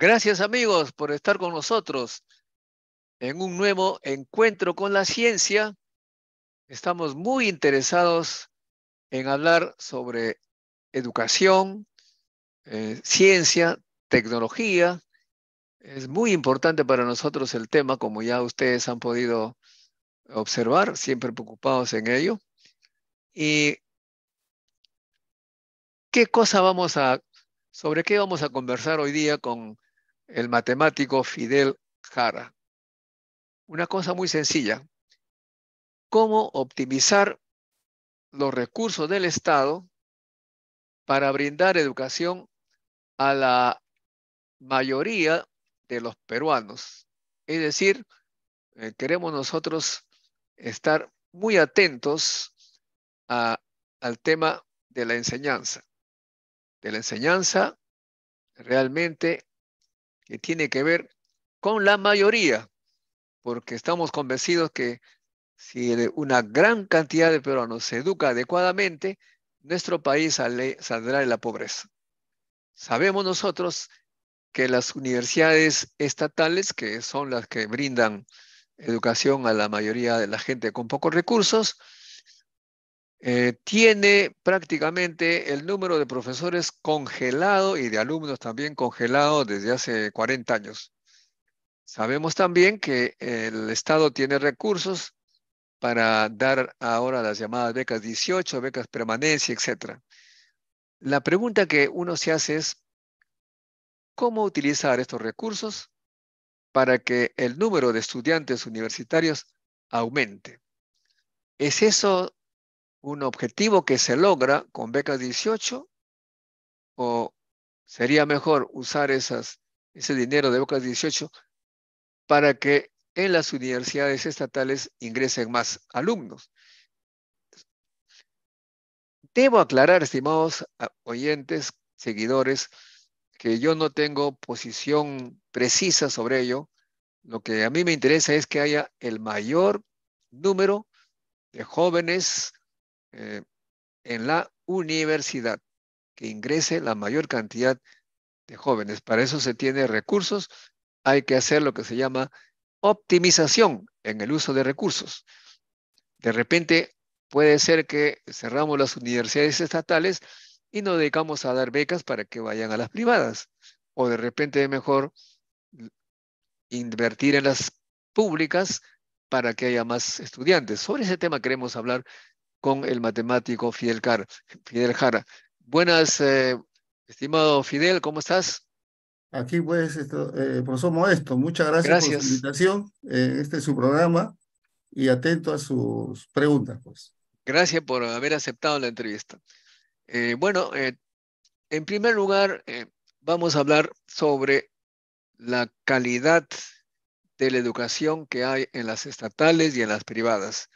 Gracias amigos por estar con nosotros en un nuevo encuentro con la ciencia. Estamos muy interesados en hablar sobre educación, eh, ciencia, tecnología. Es muy importante para nosotros el tema, como ya ustedes han podido observar, siempre preocupados en ello. ¿Y qué cosa vamos a, sobre qué vamos a conversar hoy día con el matemático Fidel Jara. Una cosa muy sencilla. ¿Cómo optimizar los recursos del Estado para brindar educación a la mayoría de los peruanos? Es decir, eh, queremos nosotros estar muy atentos al tema de la enseñanza. De la enseñanza realmente que tiene que ver con la mayoría, porque estamos convencidos que si una gran cantidad de peruanos se educa adecuadamente, nuestro país saldrá de la pobreza. Sabemos nosotros que las universidades estatales, que son las que brindan educación a la mayoría de la gente con pocos recursos, eh, tiene prácticamente el número de profesores congelado y de alumnos también congelado desde hace 40 años. Sabemos también que el Estado tiene recursos para dar ahora las llamadas becas 18, becas permanencia, etc. La pregunta que uno se hace es, ¿cómo utilizar estos recursos para que el número de estudiantes universitarios aumente? ¿Es eso un objetivo que se logra con becas 18 o sería mejor usar ese dinero de becas 18 para que en las universidades estatales ingresen más alumnos. Debo aclarar, estimados ah, oyentes, seguidores, que yo no tengo posición precisa sobre ello. Lo que a mí me interesa es que haya el mayor número de jóvenes eh, en la universidad, que ingrese la mayor cantidad de jóvenes. Para eso se tiene recursos, hay que hacer lo que se llama optimización en el uso de recursos. De repente puede ser que cerramos las universidades estatales y nos dedicamos a dar becas para que vayan a las privadas. O de repente es mejor invertir en las públicas para que haya más estudiantes. Sobre ese tema queremos hablar con el matemático Fidel, Fidel Jara. Buenas, eh, estimado Fidel, ¿cómo estás? Aquí pues, esto, eh, profesor muchas gracias, por su invitación. Eh, este es su programa y atento a sus preguntas. Pues. Gracias por haber aceptado la entrevista. bueno, en primer lugar, vamos a hablar sobre la calidad de la educación que hay en las estatales y en las privadas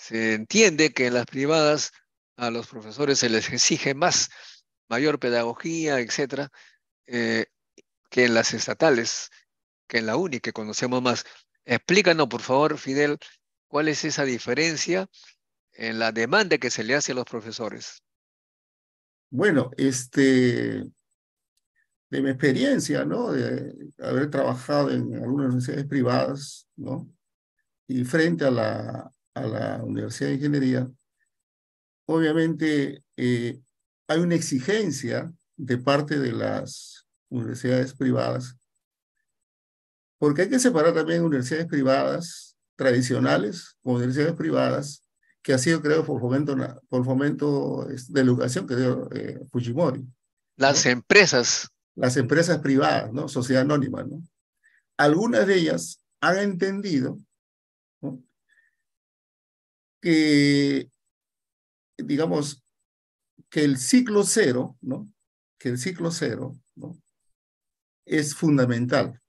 se entiende que en las privadas a los profesores se les exige más, mayor pedagogía, etcétera, eh, que en las estatales, que en la UNI, que conocemos más. Explícanos, por favor, Fidel, cuál es esa diferencia en la demanda que se le hace a los profesores. Bueno, este, de mi experiencia, ¿no? De haber trabajado en algunas universidades privadas, ¿no? Y frente a la, a la Universidad de Ingeniería, obviamente eh, hay una exigencia de parte de las universidades privadas, porque hay que separar también universidades privadas tradicionales con universidades privadas que ha sido creado por fomento, por fomento de educación que dio eh, Fujimori. Las empresas. Las empresas privadas, ¿no? Sociedad anónima, ¿no? Algunas de ellas han entendido ¿no? que, digamos, que el ciclo cero, ¿no? Que el ciclo cero, Es fundamental,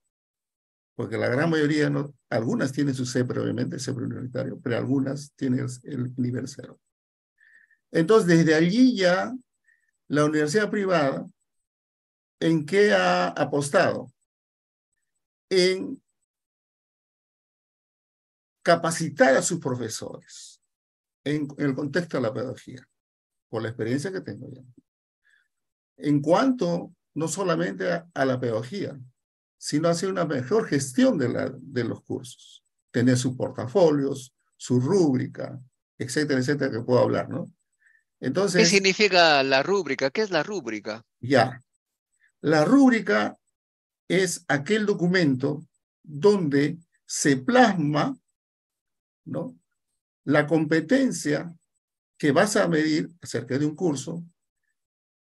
porque la gran mayoría, no, algunas tienen su CEPRE, obviamente, CEPRE universitario, pero algunas tienen el nivel cero. Entonces, desde allí ya la universidad privada, ¿en qué ha apostado? En capacitar a sus profesores en, el contexto de la pedagogía, por la experiencia que tengo ya. En cuanto no solamente a, la pedagogía, sino hacer una mejor gestión de, la, de los cursos, tener sus portafolios, su rúbrica, etcétera, etcétera, que puedo hablar, ¿no? Entonces, ¿Qué significa la rúbrica? ¿Qué es la rúbrica? Ya. La rúbrica es aquel documento donde se plasma ¿no? la competencia que vas a medir acerca de un curso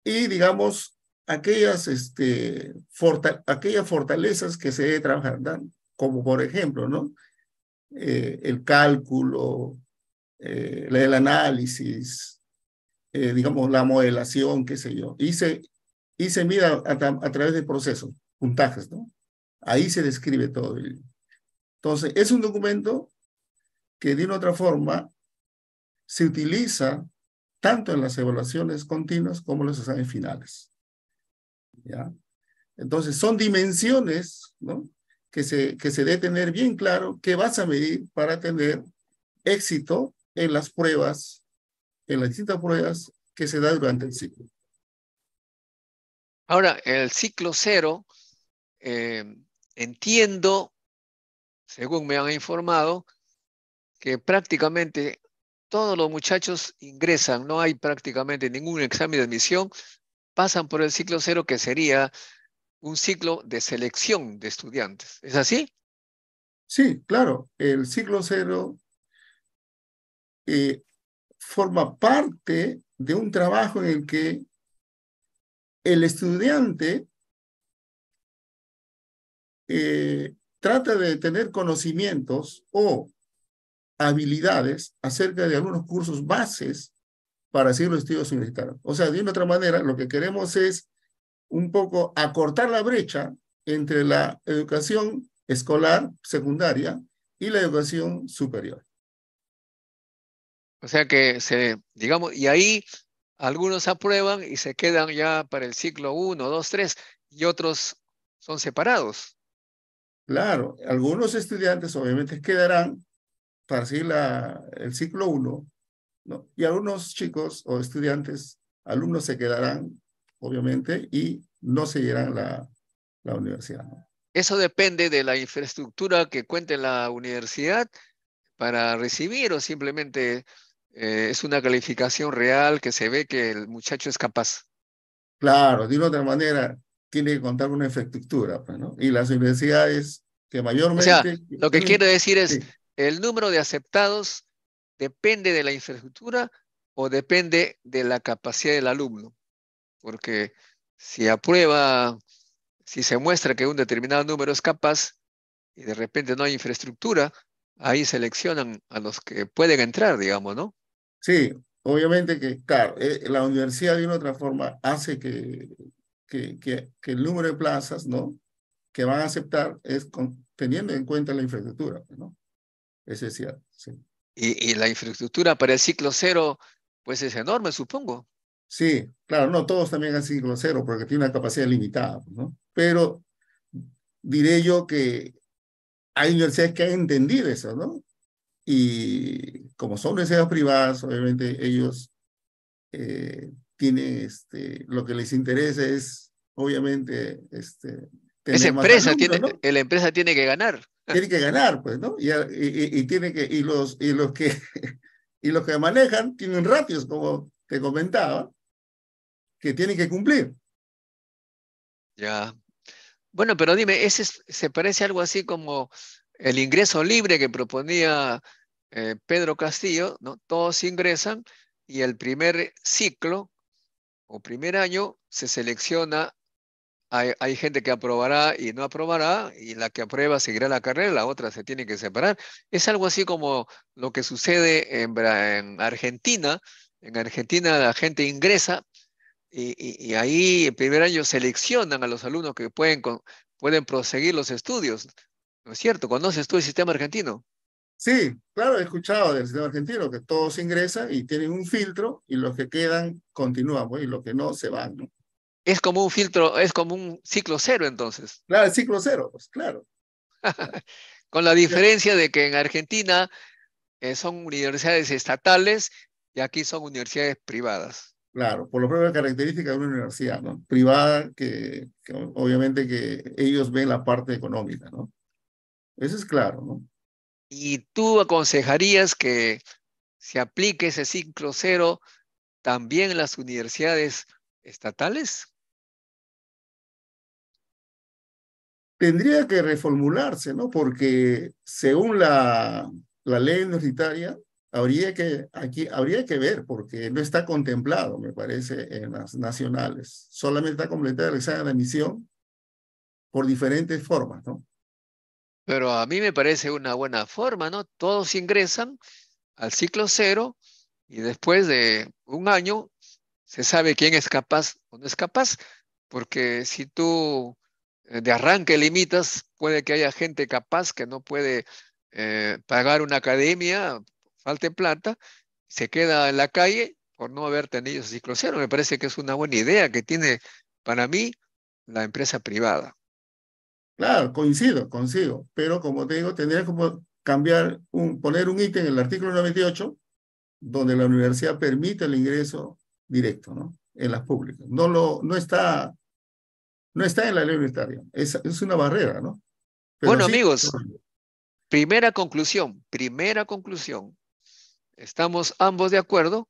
y, digamos, aquellas, este, fortalezas que se trabajan, trabajar, como por ejemplo, ¿no? Eh, el cálculo, eh, el análisis, eh, digamos, la modelación, qué sé yo, y se, y se mira a, través de procesos, puntajes, ¿no? Ahí se describe todo Entonces, es un documento que de una otra forma se utiliza tanto en las evaluaciones continuas como en los exámenes finales. ¿Ya? Entonces, son dimensiones ¿no? que, se, que se debe tener bien claro que vas a medir para tener éxito en las pruebas, en las distintas pruebas que se dan durante el ciclo. Ahora, el ciclo cero, eh, entiendo, según me han informado, que prácticamente todos los muchachos ingresan, no hay prácticamente ningún examen de admisión, pasan por el ciclo cero que sería un ciclo de selección de estudiantes. ¿Es así? Sí, claro. El ciclo cero eh, forma parte de un trabajo en el que el estudiante eh, trata de tener conocimientos o habilidades acerca de algunos cursos bases para seguir los estudios universitarios. O sea, de una otra manera, lo que queremos es un poco acortar la brecha entre la educación escolar secundaria y la educación superior. O sea que se, digamos, y ahí algunos aprueban y se quedan ya para el ciclo 1, 2, 3 y otros son separados. Claro, algunos estudiantes obviamente quedarán para seguir la, el ciclo 1, ¿no? Y algunos chicos o estudiantes, alumnos se quedarán, obviamente, y no seguirán la, la universidad. Eso depende de la infraestructura que cuente la universidad para recibir o simplemente eh, es una calificación real que se ve que el muchacho es capaz. Claro, de una otra manera, tiene que contar una infraestructura, pues, Y las universidades que mayormente... O sea, lo que quiero decir es, el número de aceptados depende de la infraestructura o depende de la capacidad del alumno. Porque si aprueba, si se muestra que un determinado número es capaz y de repente no hay infraestructura, ahí seleccionan a los que pueden entrar, digamos, ¿no? Sí, obviamente que, claro, eh, la universidad de una otra forma hace que, que, que, el número de plazas, ¿no? Que van a aceptar es teniendo en cuenta la infraestructura, ¿no? esencial. Sí. Y, y, la infraestructura para el ciclo cero, pues es enorme, supongo. Sí, claro, no todos también han ciclo cero, porque tiene una capacidad limitada, ¿no? Pero diré yo que hay universidades que han entendido eso, ¿no? Y como son universidades privadas, obviamente ellos eh, tienen, este, lo que les interesa es, obviamente, este, esa empresa, tiene, la empresa tiene que ganar. Tiene que ganar, pues, ¿no? Y, tiene que, y, los, y, los que, y los que manejan tienen ratios, como te comentaba, que tienen que cumplir. Ya. Bueno, pero dime, ese se parece algo así como el ingreso libre que proponía eh, Pedro Castillo, ¿no? Todos ingresan y el primer ciclo o primer año se selecciona hay, gente que aprobará y no aprobará, y la que aprueba seguirá la carrera, la otra se tiene que separar. Es algo así como lo que sucede en, Argentina. En Argentina la gente ingresa y, ahí en primer año seleccionan a los alumnos que pueden, pueden proseguir los estudios. ¿No es cierto? ¿Conoces tú el sistema argentino? Sí, claro, he escuchado del sistema argentino que todos ingresan y tienen un filtro y los que quedan continúan pues, y los que no se van. ¿no? Es como un filtro, es como un ciclo cero entonces. Claro, el ciclo cero, pues claro. Con la diferencia de que en Argentina eh, son universidades estatales y aquí son universidades privadas. Claro, por lo propia característica de una universidad ¿no? privada que, que, obviamente que ellos ven la parte económica, ¿no? Eso es claro, ¿no? ¿Y tú aconsejarías que se aplique ese ciclo cero también en las universidades estatales? tendría que reformularse, ¿no? Porque según la, la ley universitaria, habría que, aquí, habría que ver, porque no está contemplado, me parece, en las nacionales. Solamente está completado el examen de admisión por diferentes formas, ¿no? Pero a mí me parece una buena forma, ¿no? Todos ingresan al ciclo cero y después de un año se sabe quién es capaz o no es capaz, porque si tú eh, de arranque limitas, puede que haya gente capaz que no puede eh, pagar una academia, falte plata, se queda en la calle por no haber tenido ese cero. Me parece que es una buena idea que tiene para mí la empresa privada. Claro, coincido, consigo pero como te digo, tendría como cambiar, poner un ítem en el artículo 98, donde la universidad permite el ingreso directo, ¿no? En las públicas. No, lo, no está no está en la ley universitaria. Es, una barrera, ¿no? bueno, amigos, primera conclusión, primera conclusión. Estamos ambos de acuerdo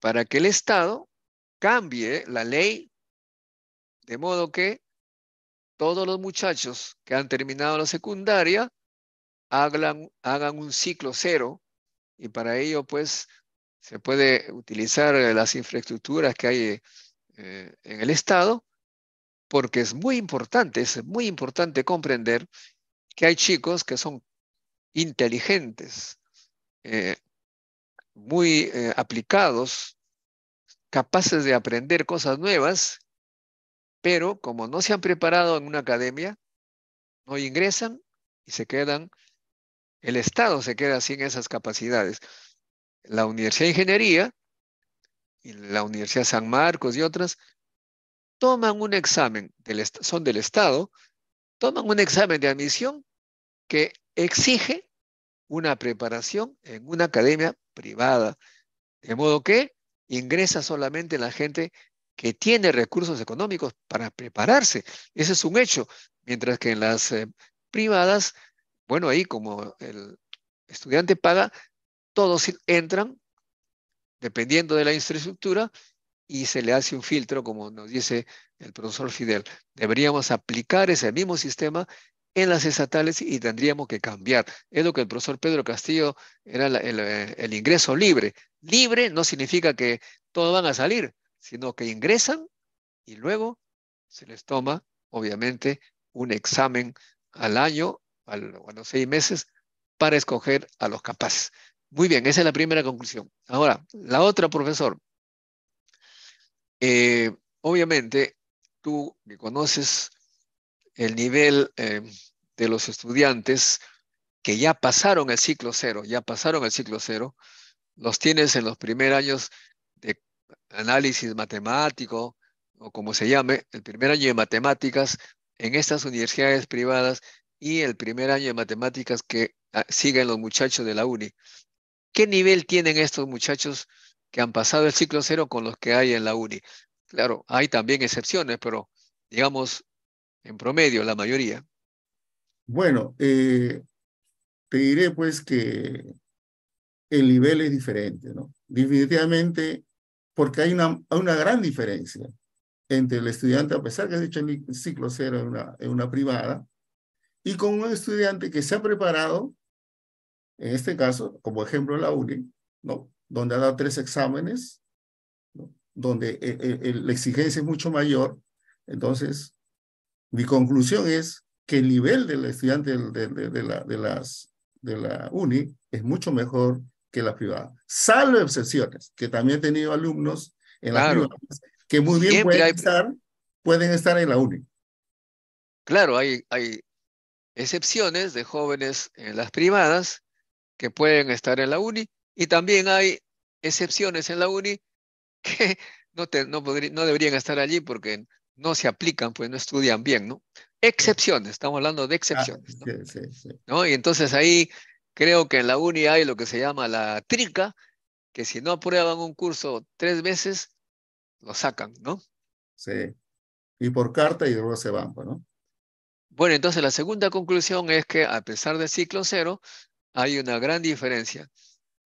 para que el Estado cambie la ley de modo que todos los muchachos que han terminado la secundaria hagan, un ciclo cero y para ello pues se puede utilizar las infraestructuras que hay eh, en el Estado porque es muy importante, es muy importante comprender que hay chicos que son inteligentes, eh, muy eh, aplicados, capaces de aprender cosas nuevas, pero como no se han preparado en una academia, no ingresan y se quedan, el Estado se queda sin esas capacidades. La Universidad de Ingeniería y la Universidad San Marcos y otras toman un examen, del, son del Estado, toman un examen de admisión que exige una preparación en una academia privada. De modo que ingresa solamente la gente que tiene recursos económicos para prepararse. Ese es un hecho. Mientras que en las eh, privadas, bueno, ahí como el estudiante paga, todos entran, dependiendo de la infraestructura, y se le hace un filtro, como nos dice el profesor Fidel. Deberíamos aplicar ese mismo sistema en las estatales y tendríamos que cambiar. Es lo que el profesor Pedro Castillo era eh, el, ingreso libre. Libre no significa que todos van a salir, sino que ingresan y luego se les toma, obviamente, un examen al año, al, a los seis meses, para escoger a los capaces. Muy bien, esa es la primera conclusión. Ahora, la otra, profesor. Eh, obviamente, tú conoces el nivel eh, de los estudiantes que ya pasaron el ciclo cero, ya pasaron el ciclo cero, los tienes en los primeros años de análisis matemático o como se llame, el primer año de matemáticas en estas universidades privadas y el primer año de matemáticas que ah, siguen los muchachos de la UNI. ¿Qué nivel tienen estos muchachos que han pasado el ciclo cero con los que hay en la UNI. Claro, hay también excepciones, pero digamos, en promedio, la mayoría. Bueno, eh, te diré pues que el nivel es diferente, ¿no? Definitivamente, porque hay una, una gran diferencia entre el estudiante, a pesar que has hecho el ciclo cero en una, en una privada, y con un estudiante que se ha preparado, en este caso, como ejemplo la UNI, ¿no? donde ha dado tres exámenes, donde eh, eh, la exigencia es mucho mayor. Entonces, mi conclusión es que el nivel del estudiante de, la, de, las, de la UNI es mucho mejor que la privada, salvo excepciones, que también he tenido alumnos en la que muy bien pueden, estar, pueden estar en la UNI. Claro, hay, hay excepciones de jóvenes en las privadas que pueden estar en la UNI y también hay excepciones en la UNI que no, no, no deberían estar allí porque no se aplican, pues no estudian bien, ¿no? Excepciones, estamos hablando de ah, excepciones. ¿no? Y entonces ahí creo que en la UNI hay lo que se llama la trica, que si no aprueban un curso tres veces, lo sacan, ¿no? Sí. Y por carta y luego se van, pues, ¿no? Bueno, entonces la segunda conclusión es que a pesar del ciclo cero, hay una gran diferencia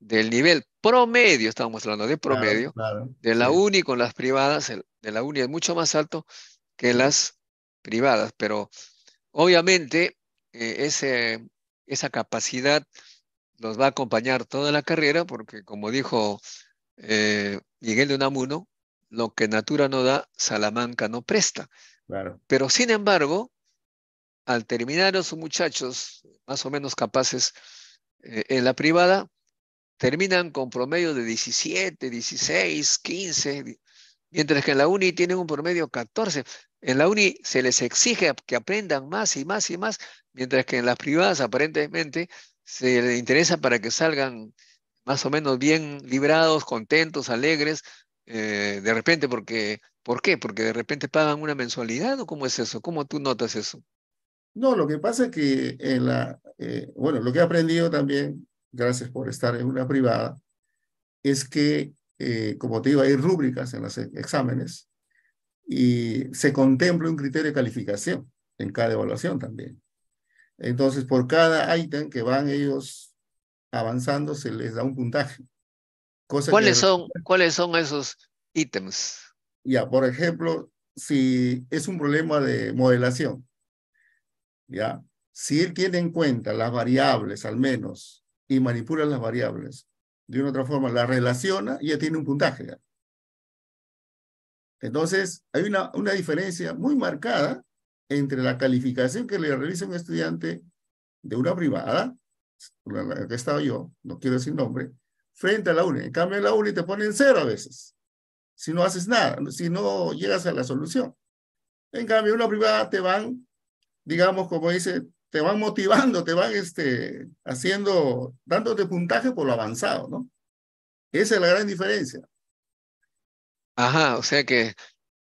del nivel promedio, estamos hablando de promedio, de la UNI con las privadas, de la UNI es mucho más alto que las privadas, pero obviamente eh, esa capacidad nos va a acompañar toda la carrera, porque como dijo eh, Miguel de Unamuno, lo que Natura no da, Salamanca no presta. Claro. Pero sin embargo, al terminar los muchachos más o menos capaces eh, en la privada, terminan con promedio de 17, 16, 15, mientras que en la UNI tienen un promedio 14. En la UNI se les exige que aprendan más y más y más, mientras que en las privadas aparentemente se les interesa para que salgan más o menos bien librados, contentos, alegres, eh, de repente porque, ¿por qué? Porque de repente pagan una mensualidad o cómo es eso, cómo tú notas eso. No, lo que pasa es que en la, eh, bueno, lo que he aprendido también gracias por estar en una privada, es que, eh, como te digo, hay rúbricas en los e-, exámenes y se contempla un criterio de calificación en cada evaluación también. Entonces, por cada ítem que van ellos avanzando, se les da un puntaje. ¿Cuáles, son, ¿Cuáles son esos ítems? Ya, por ejemplo, si es un problema de modelación, ya, si él tiene en cuenta las variables, al menos, y manipula las variables de una otra forma, la relaciona y ya tiene un puntaje. Entonces, hay una, una diferencia muy marcada entre la calificación que le realiza un estudiante de una privada, la que he estado yo, no quiero decir nombre, frente a la UNI. En cambio, en la UNI te ponen cero a veces, si no haces nada, si no llegas a la solución. En cambio, en una privada te van, digamos, como dice, te van motivando, te van este, haciendo, dándote puntaje por lo avanzado, ¿no? Esa es la gran diferencia. Ajá, o sea que,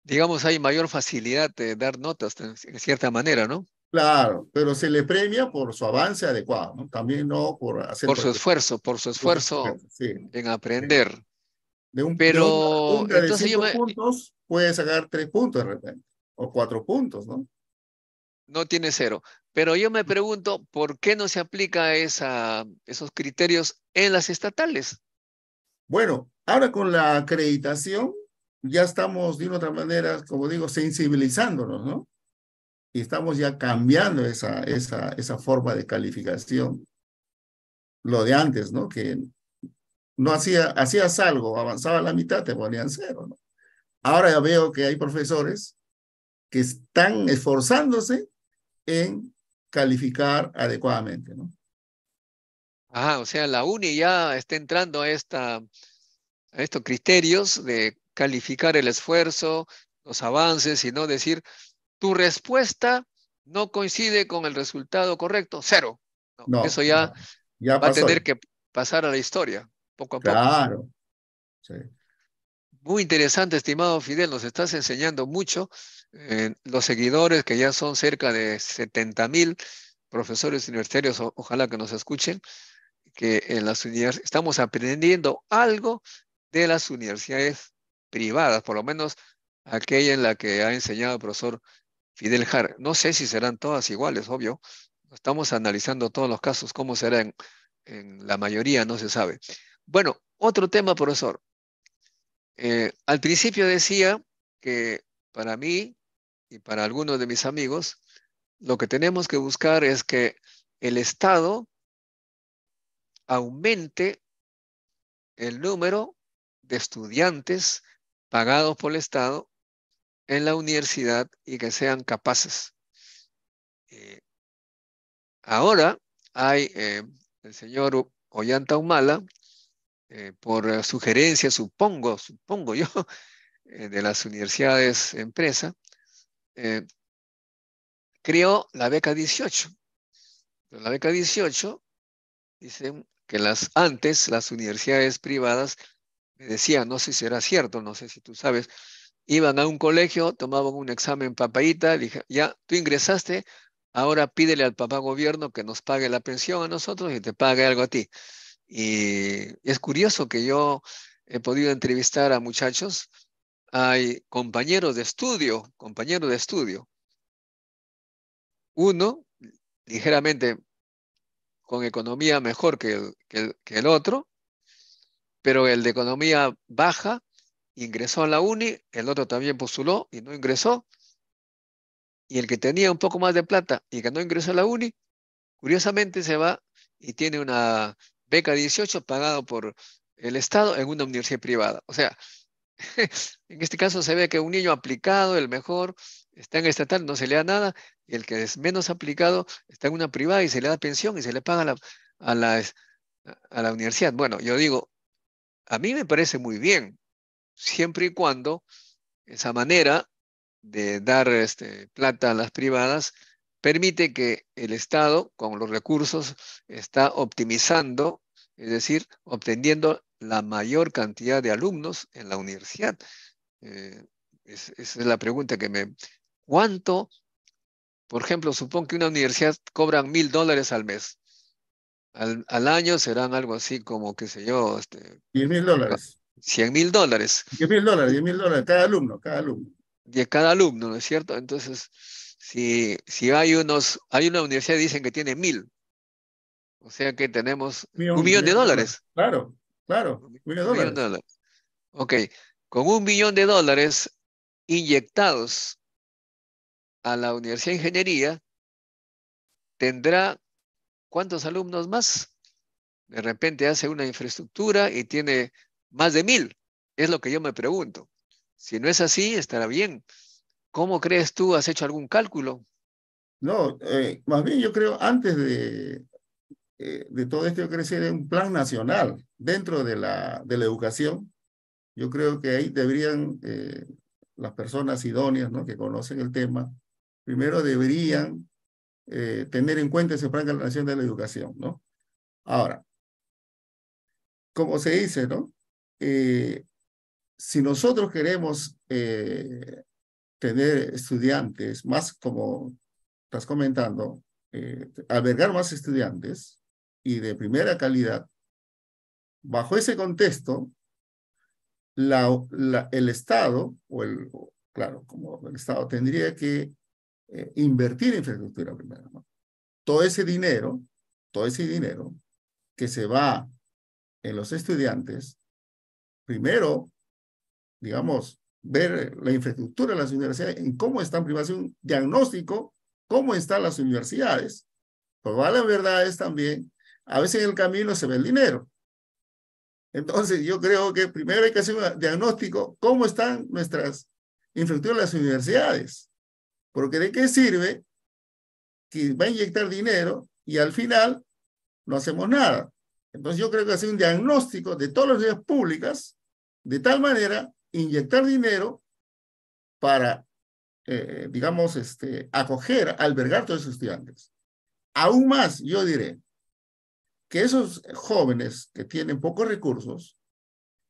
digamos, hay mayor facilidad de dar notas en cierta manera, ¿no? Claro, pero se le premia por su avance adecuado, ¿no? También no por hacer... Por su esfuerzo, por su esfuerzo en aprender. De un, pero, de, de puede sacar tres puntos de repente, o cuatro puntos, ¿no? No tiene cero. Pero yo me pregunto, ¿por qué no se aplica esos criterios en las estatales? Bueno, ahora con la acreditación ya estamos de una otra manera, como digo, sensibilizándonos, ¿no? Y estamos ya cambiando esa, esa, forma de calificación. Lo de antes, ¿no? Que no hacía, hacías algo, avanzaba la mitad, te ponían cero, ¿no? Ahora ya veo que hay profesores que están esforzándose en calificar adecuadamente, ¿no? Ajá, ah, o sea, la UNI ya está entrando a, esta, estos criterios de calificar el esfuerzo, los avances, y no decir, tu respuesta no coincide con el resultado correcto, cero. No, eso ya, va a tener que pasar a la historia, poco a poco. Claro. Muy interesante, estimado Fidel, nos estás enseñando mucho. Eh, los seguidores, que ya son cerca de 70 mil profesores universitarios, ojalá que nos escuchen, que en las universidades estamos aprendiendo algo de las universidades privadas, por lo menos aquella en la que ha enseñado el profesor Fidel Jar. No sé si serán todas iguales, obvio. Estamos analizando todos los casos, cómo serán. En la mayoría no se sabe. Bueno, otro tema, profesor. Eh, al principio decía que para mí y para algunos de mis amigos, lo que tenemos que buscar es que el Estado aumente el número de estudiantes pagados por el Estado en la universidad y que sean capaces. Eh, ahora hay eh, el señor Ollanta Humala, eh, por sugerencia, supongo, supongo yo, de las universidades empresa, crió eh, creó la beca 18. la beca 18 dicen que las antes las universidades privadas me decían, no sé si será cierto, no sé si tú sabes, iban a un colegio, tomaban un examen papayita, dije, ya, tú ingresaste, ahora pídele al papá gobierno que nos pague la pensión a nosotros y te pague algo a ti. Y es curioso que yo he podido entrevistar a muchachos hay compañeros de estudio, compañeros de estudio. Uno, ligeramente con economía mejor que el, otro, pero el de economía baja ingresó a la UNI, el otro también postuló y no ingresó. Y el que tenía un poco más de plata y que no ingresó a la UNI, curiosamente se va y tiene una beca 18 pagada por el Estado en una universidad privada. O sea, en este caso se ve que un niño aplicado, el mejor, está en estatal, no se le da nada, y el que es menos aplicado está en una privada y se le da pensión y se le paga a, la, a la universidad. Bueno, yo digo, a mí me parece muy bien, siempre y cuando esa manera de dar este, plata a las privadas permite que el Estado, con los recursos, está optimizando, es decir, obteniendo la mayor cantidad de alumnos en la universidad? Eh, es, esa es la pregunta que me... ¿Cuánto, por ejemplo, supongo que una universidad cobran mil dólares al mes? Al, año serán algo así como, qué sé yo... Este, mil dólares. cien mil dólares. diez mil dólares, diez mil dólares, cada alumno, cada alumno. cada alumno, ¿no es cierto? Entonces, si, si hay unos, hay una universidad dicen que tiene mil, o sea que tenemos un millón de dólares. Claro. Claro, un millón de dólares. Ok, con un millón de dólares inyectados a la Universidad de Ingeniería, tendrá cuántos alumnos más? De repente hace una infraestructura y tiene más de mil. Es lo que yo me pregunto. Si no es así, estará bien. ¿Cómo crees tú? ¿Has hecho algún cálculo? No, eh, más bien yo creo antes de, eh, de todo esto yo creo que un plan nacional dentro de la, de la educación. Yo creo que ahí deberían eh, las personas idóneas ¿no? que conocen el tema, primero deberían eh, tener en cuenta ese plan de la nación de la educación. ¿no? Ahora, como se dice, ¿no? si nosotros queremos tener estudiantes más como estás comentando, albergar más estudiantes, y de primera calidad, bajo ese contexto, el Estado, o el, claro, como el Estado tendría que eh, invertir en infraestructura primero, todo ese dinero, todo ese dinero que se va en los estudiantes, primero, digamos, ver la infraestructura de las universidades, en cómo están privadas, un diagnóstico, cómo están las universidades, la verdad es también, a veces en el camino se ve el dinero. Entonces, yo creo que primero hay que hacer un diagnóstico, cómo están nuestras infraestructuras las universidades. Porque de qué sirve que va a inyectar dinero y al final no hacemos nada. Entonces, yo creo que hacer un diagnóstico de todas las universidades públicas, de tal manera, inyectar dinero para, eh, digamos, este, acoger, albergar a todos esos estudiantes. Aún más, yo diré, que esos jóvenes que tienen pocos recursos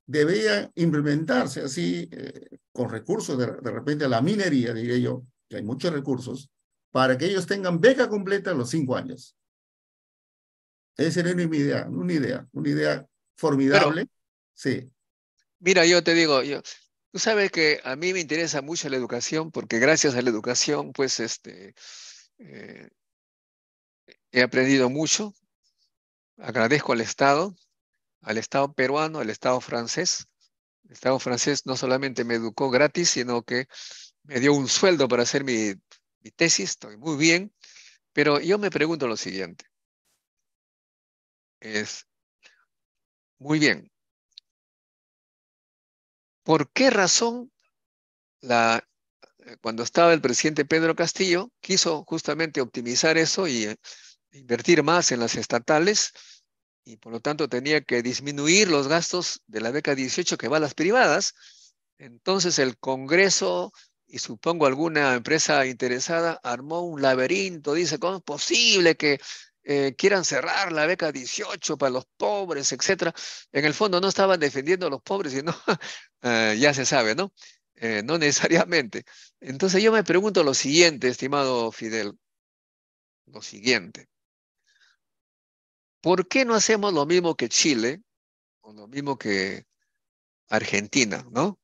debían implementarse así eh, con recursos de, repente a la minería, diría yo, que hay muchos recursos, para que ellos tengan beca completa los cinco años. Esa era una idea, una idea, una idea formidable. sí. Mira, yo te digo, yo, tú sabes que a mí me interesa mucho la educación porque gracias a la educación, pues, este, eh, he aprendido mucho, agradezco al Estado, al Estado peruano, al Estado francés. El Estado francés no solamente me educó gratis, sino que me dio un sueldo para hacer mi, tesis, estoy muy bien, pero yo me pregunto lo siguiente. Es, muy bien, ¿por qué razón la, cuando estaba el presidente Pedro Castillo quiso justamente optimizar eso y eh, invertir más en las estatales y por lo tanto tenía que disminuir los gastos de la beca 18 que va a las privadas. Entonces el Congreso y supongo alguna empresa interesada armó un laberinto, dice, ¿cómo es posible que eh, quieran cerrar la beca 18 para los pobres, etcétera? En el fondo no estaban defendiendo a los pobres, sino eh, ya se sabe, ¿no? Eh, no necesariamente. Entonces yo me pregunto lo siguiente, estimado Fidel, lo siguiente. ¿Por qué no hacemos lo mismo que Chile o lo mismo que Argentina, no?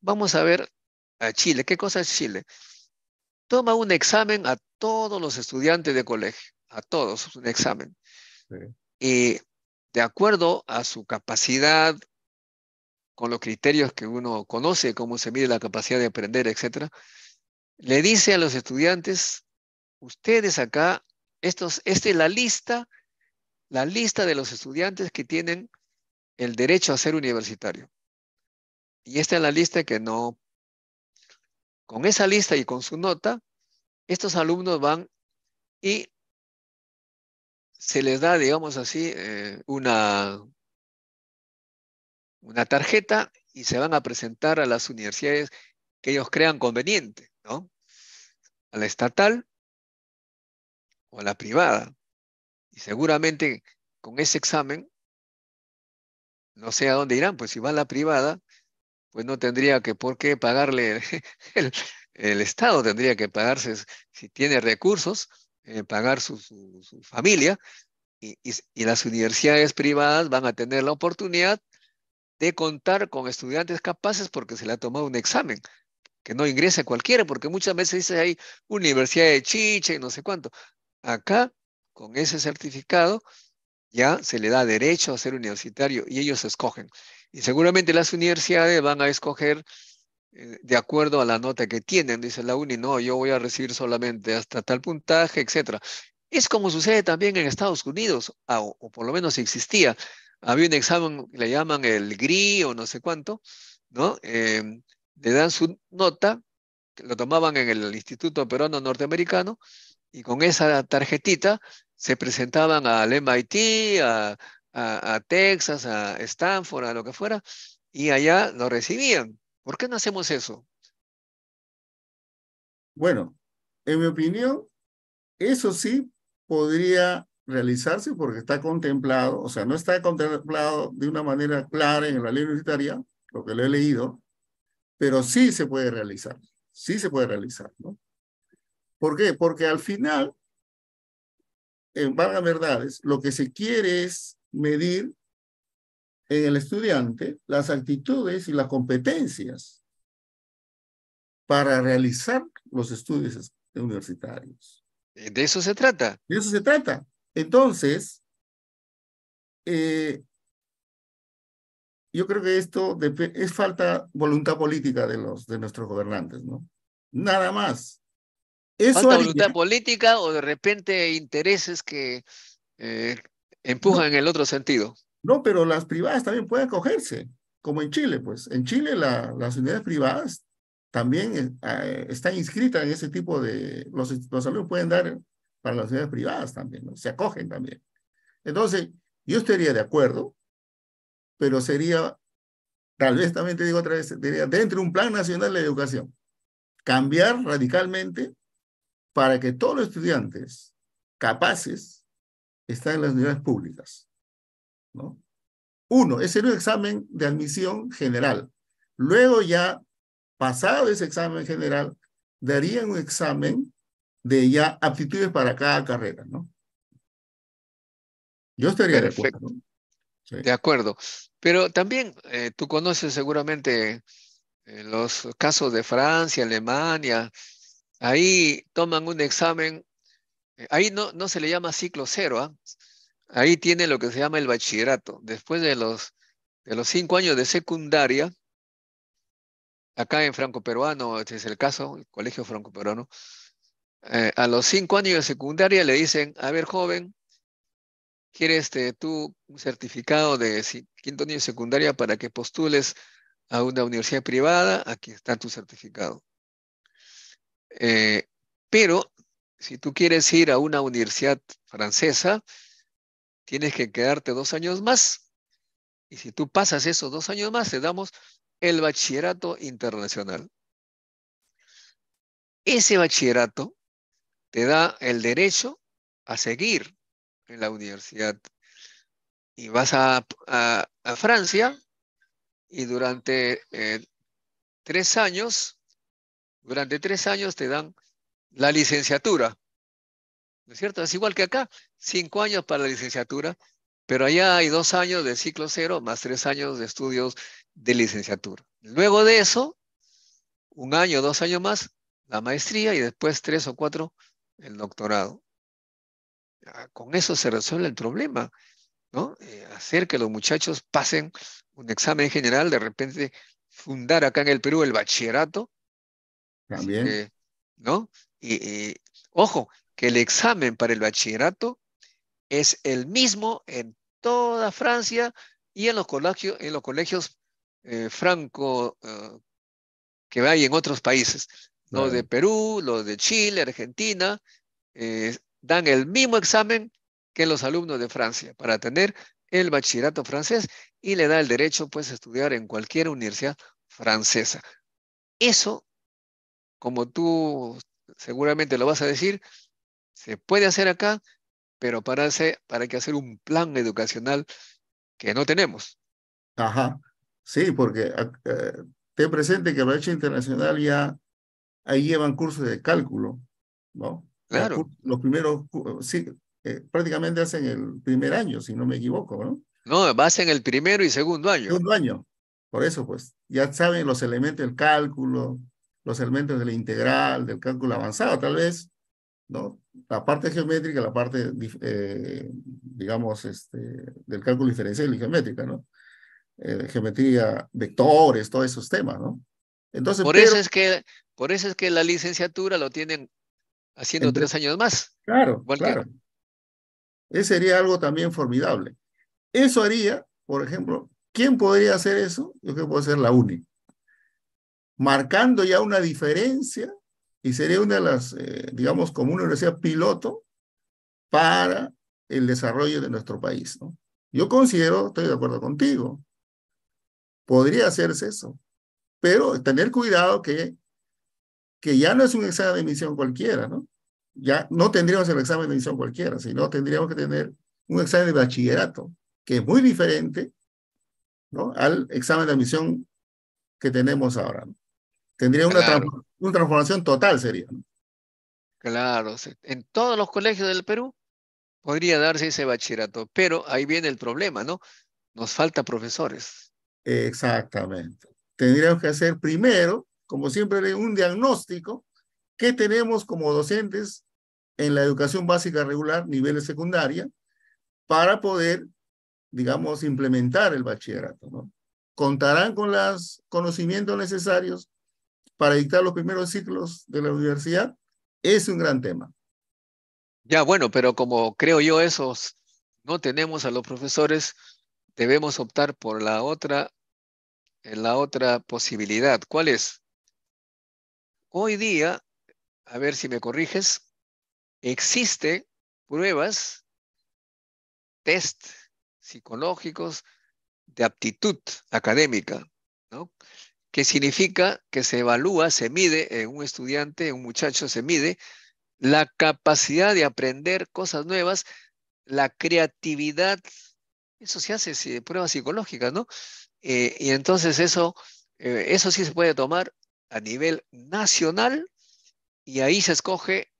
Vamos a ver a Chile. ¿Qué cosa es Chile? Toma un examen a todos los estudiantes de colegio, a todos, un examen. Y de acuerdo a su capacidad, con los criterios que uno conoce, cómo se mide la capacidad de aprender, etc., le dice a los estudiantes, ustedes acá, estos, esta es la lista la lista de los estudiantes que tienen el derecho a ser universitario. Y esta es la lista que no... Con esa lista y con su nota, estos alumnos van y se les da, digamos así, eh, una, una tarjeta y se van a presentar a las universidades que ellos crean conveniente, ¿no? A la estatal o a la privada seguramente con ese examen, no sé a dónde irán, pues si va a la privada, pues no tendría que por qué pagarle el, Estado, tendría que pagarse, si tiene recursos, eh, pagar su, familia. Y, las universidades privadas van a tener la oportunidad de contar con estudiantes capaces porque se le ha tomado un examen que no ingrese cualquiera, porque muchas veces dice hay universidad de chicha y no sé cuánto. Acá con ese certificado ya se le da derecho a ser universitario y ellos escogen. Y seguramente las universidades van a escoger eh, de acuerdo a la nota que tienen, dice la UNI, no, yo voy a recibir solamente hasta tal puntaje, etc. Es como sucede también en Estados Unidos, ah, o, por lo menos existía. Había un examen, le llaman el GRI o no sé cuánto, ¿no? Em, le dan su nota, lo tomaban en el Instituto Peruano Norteamericano, y con esa tarjetita se presentaban al MIT, a, Texas, a Stanford, a lo que fuera, y allá lo recibían. ¿Por qué no hacemos eso? Bueno, en mi opinión, eso sí podría realizarse porque está contemplado, o sea, no está contemplado de una manera clara en la ley universitaria, lo que lo he leído, pero sí se puede realizar, sí se puede realizar, ¿no? ¿Por qué? Porque al final, en Vargas Verdades, lo que se quiere es medir en el estudiante las actitudes y las competencias para realizar los estudios universitarios. De eso se trata. De eso se trata. Entonces, eh, yo creo que esto es falta voluntad política de, los, de nuestros gobernantes, ¿no? Nada más. Eso Falta voluntad política o de repente intereses que eh, empujan en el otro sentido. No, pero las privadas también pueden acogerse, como en Chile, pues. En Chile la, las unidades privadas también eh, eh, están inscritas en ese tipo de, los, los pueden dar para las unidades privadas también, ¿no? se acogen también. Entonces, yo estaría de acuerdo, pero sería, tal vez también te digo otra vez, dentro de un plan nacional de educación, cambiar radicalmente para que todos los estudiantes capaces estén en las unidades públicas. ¿no? Uno, ese es un examen de admisión general. Luego ya, pasado ese examen general, darían un examen de ya aptitudes para cada carrera, ¿no? Yo estaría de acuerdo. De acuerdo. Pero también eh, tú conoces seguramente eh, los casos de Francia, Alemania, Ahí toman un examen, eh, ahí no, no se le llama ciclo cero, ¿ah? ahí tiene lo que se llama el bachillerato. Después de los, de los cinco años de secundaria, acá en Franco Peruano, este es el caso, el colegio Franco Peruano, eh, a los cinco años de secundaria le dicen, a ver joven, ¿quieres este, tú un certificado de quinto año de secundaria para que postules a una universidad privada? Aquí está tu certificado. Eh, pero si tú quieres ir a una universidad francesa, tienes que quedarte dos años más. Y si tú pasas esos dos años más, te damos el bachillerato internacional. Ese bachillerato te da el derecho a seguir en la universidad. Y vas a, Francia y durante eh, tres años durante tres años te dan la licenciatura. ¿No es cierto? Es igual que acá, cinco años para la licenciatura, pero allá hay dos años de ciclo cero más tres años de estudios de licenciatura. Luego de eso, un año, dos años más, la maestría y después tres o cuatro, el doctorado. Con eso se resuelve el problema, ¿no? Eh, hacer que los muchachos pasen un examen general, de repente fundar acá en el Perú el bachillerato, también. ¿No? Y, eh, ojo, que el examen para el bachillerato es el mismo en toda Francia y en los colegios, eh, franco eh, que hay en otros países. Los de Perú, los de Chile, Argentina, dan el mismo examen que los alumnos de Francia para tener el bachillerato francés y le da el derecho pues a estudiar en cualquier universidad francesa. Eso como tú seguramente lo vas a decir, se puede hacer acá, pero para, hacer, para que hacer un plan educacional que no tenemos. Ajá, sí, porque eh, ten presente que la brecha internacional ya ahí llevan cursos de cálculo, ¿no? Claro. Los primeros, sí, eh, prácticamente hacen el primer año, si no me equivoco, ¿no? No, va en el primero y segundo año. Segundo año. Por eso, pues, ya saben los elementos del cálculo, los elementos de la integral, del cálculo avanzado, tal vez, ¿no? La parte geométrica, la parte, eh, digamos, este, del cálculo diferencial y geométrica, ¿no? Eh, geometría, vectores, todos esos temas, ¿no? Entonces, por, eso es que, por eso es que la licenciatura lo tienen haciendo tres años más. Claro, claro. Ese sería algo también formidable. Eso haría, por ejemplo, ¿quién podría hacer eso? Yo creo que puede ser la UNI marcando ya una diferencia y sería una de las, eh, digamos, como una universidad piloto para el desarrollo de nuestro país. ¿no? Yo considero, estoy de acuerdo contigo, podría hacerse eso, pero tener cuidado que, que ya no es un examen de admisión cualquiera, ¿no? Ya no tendríamos el examen de admisión cualquiera, sino tendríamos que tener un examen de bachillerato, que es muy diferente ¿no? al examen de admisión que tenemos ahora. Tendría una, una transformación total, sería. Claro, en todos los colegios del Perú podría darse ese bachillerato, pero ahí viene el problema, ¿no? Nos falta profesores. Exactamente. Tendríamos que hacer primero, como siempre, un diagnóstico, que tenemos como docentes en la educación básica regular, niveles secundaria, para poder, digamos, implementar el bachillerato, ¿no? ¿Contarán con los conocimientos necesarios para dictar los primeros ciclos de la universidad es un gran tema. Ya, bueno, pero como creo yo esos no tenemos a los profesores, debemos optar por la otra, la otra posibilidad. ¿Cuál es? Hoy día, a ver si me corriges, existe pruebas, test psicológicos de aptitud académica, ¿no? que significa que se evalúa, se mide, en un estudiante, un muchacho se mide la capacidad de aprender cosas nuevas, la creatividad, eso se hace de pruebas psicológicas, ¿no? Eh, y entonces eso, eh, eso sí se puede tomar a nivel nacional y ahí se escoge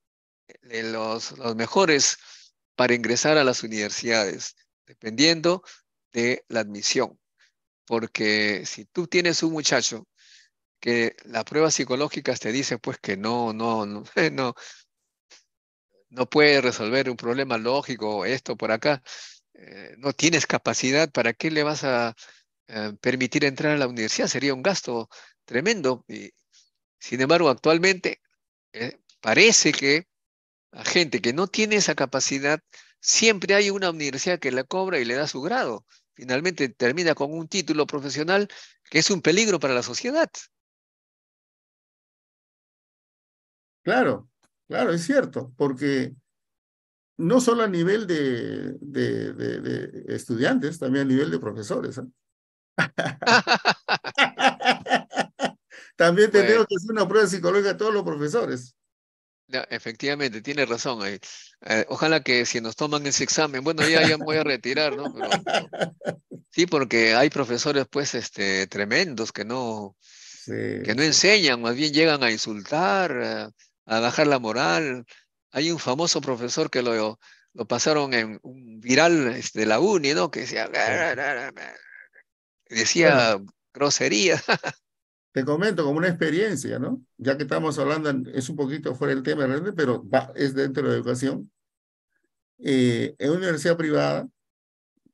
eh, los, los mejores para ingresar a las universidades, dependiendo de la admisión. Porque si tú tienes un muchacho que las pruebas psicológicas te dicen pues que no, no, no, no, no puede resolver un problema lógico, esto por acá, eh, no tienes capacidad, ¿para qué le vas a eh, permitir entrar a la universidad? Sería un gasto tremendo. Y, sin embargo, actualmente eh, parece que a gente que no tiene esa capacidad, siempre hay una universidad que la cobra y le da su grado finalmente termina con un título profesional que es un peligro para la sociedad. Claro, claro, es cierto, porque no solo a nivel de, estudiantes, también a nivel de profesores. ¿eh? también tenemos que hacer una prueba psicológica a todos los profesores efectivamente, tiene razón. Eh, eh, ojalá que si nos toman ese examen, bueno, ya, ya me voy a retirar, ¿no? sí, porque hay profesores, pues, este, tremendos que no, que no enseñan, más bien llegan a insultar, eh, a, bajar la moral. Hay un famoso profesor que lo, lo pasaron en un viral este, de la uni, ¿no? Que decía, decía grosería. te comento como una experiencia, ¿no? Ya que estamos hablando, es un poquito fuera del tema, pero va, es dentro de la educación. Eh, en una universidad privada,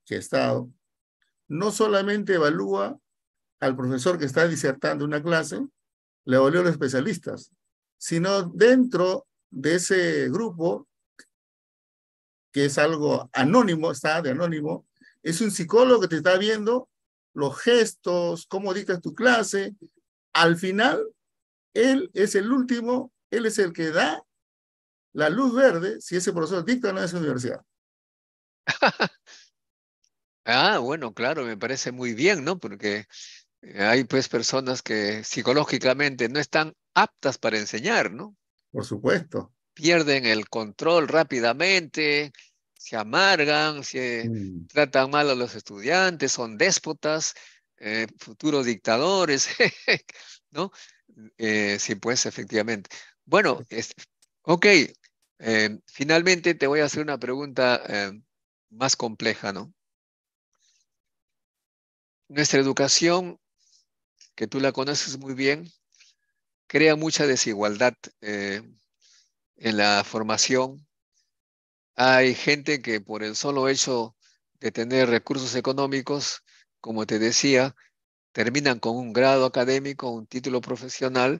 que he estado, no solamente evalúa al profesor que está disertando una clase, le evalúa a los especialistas, sino dentro de ese grupo, que es algo anónimo, está de anónimo, es un psicólogo que te está viendo los gestos, cómo dictas tu clase, al final, él es el último, él es el que da la luz verde si ese profesor dicta o no es universidad. ah, bueno, claro, me parece muy bien, ¿no? Porque eh, hay pues personas que psicológicamente no están aptas para enseñar, ¿no? Por supuesto. Pierden el control rápidamente, se amargan, se mm. tratan mal a los estudiantes, son déspotas eh, futuros dictadores, ¿no? Eh, sí, pues efectivamente. Bueno, ok, eh, finalmente te voy a hacer una pregunta más compleja, ¿no? Nuestra educación, que tú la conoces muy bien, crea mucha desigualdad en la formación. Hay gente que por el solo hecho de tener recursos económicos, como te decía, terminan con un grado académico, un título profesional,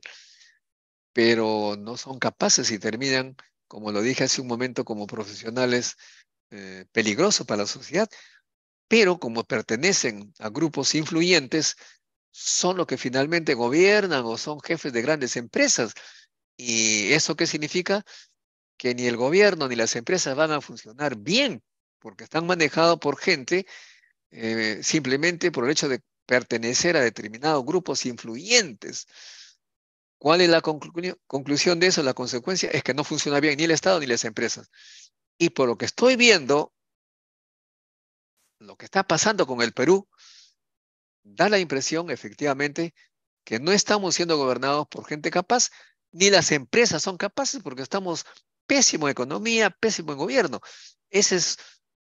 pero no son capaces y terminan, como lo dije hace un momento, como profesionales eh, peligrosos para la sociedad, pero como pertenecen a grupos influyentes, son los que finalmente gobiernan o son jefes de grandes empresas. ¿Y eso qué significa? Que ni el gobierno ni las empresas van a funcionar bien, porque están manejados por gente eh, simplemente por el hecho de pertenecer a determinados grupos influyentes. ¿Cuál es la conclusión de eso? La consecuencia es que no funciona bien ni el Estado ni las empresas. Y por lo que estoy viendo, lo que está pasando con el Perú da la impresión efectivamente que no estamos siendo gobernados por gente capaz, ni las empresas son capaces porque estamos pésimo en economía, pésimo en gobierno. Esa es,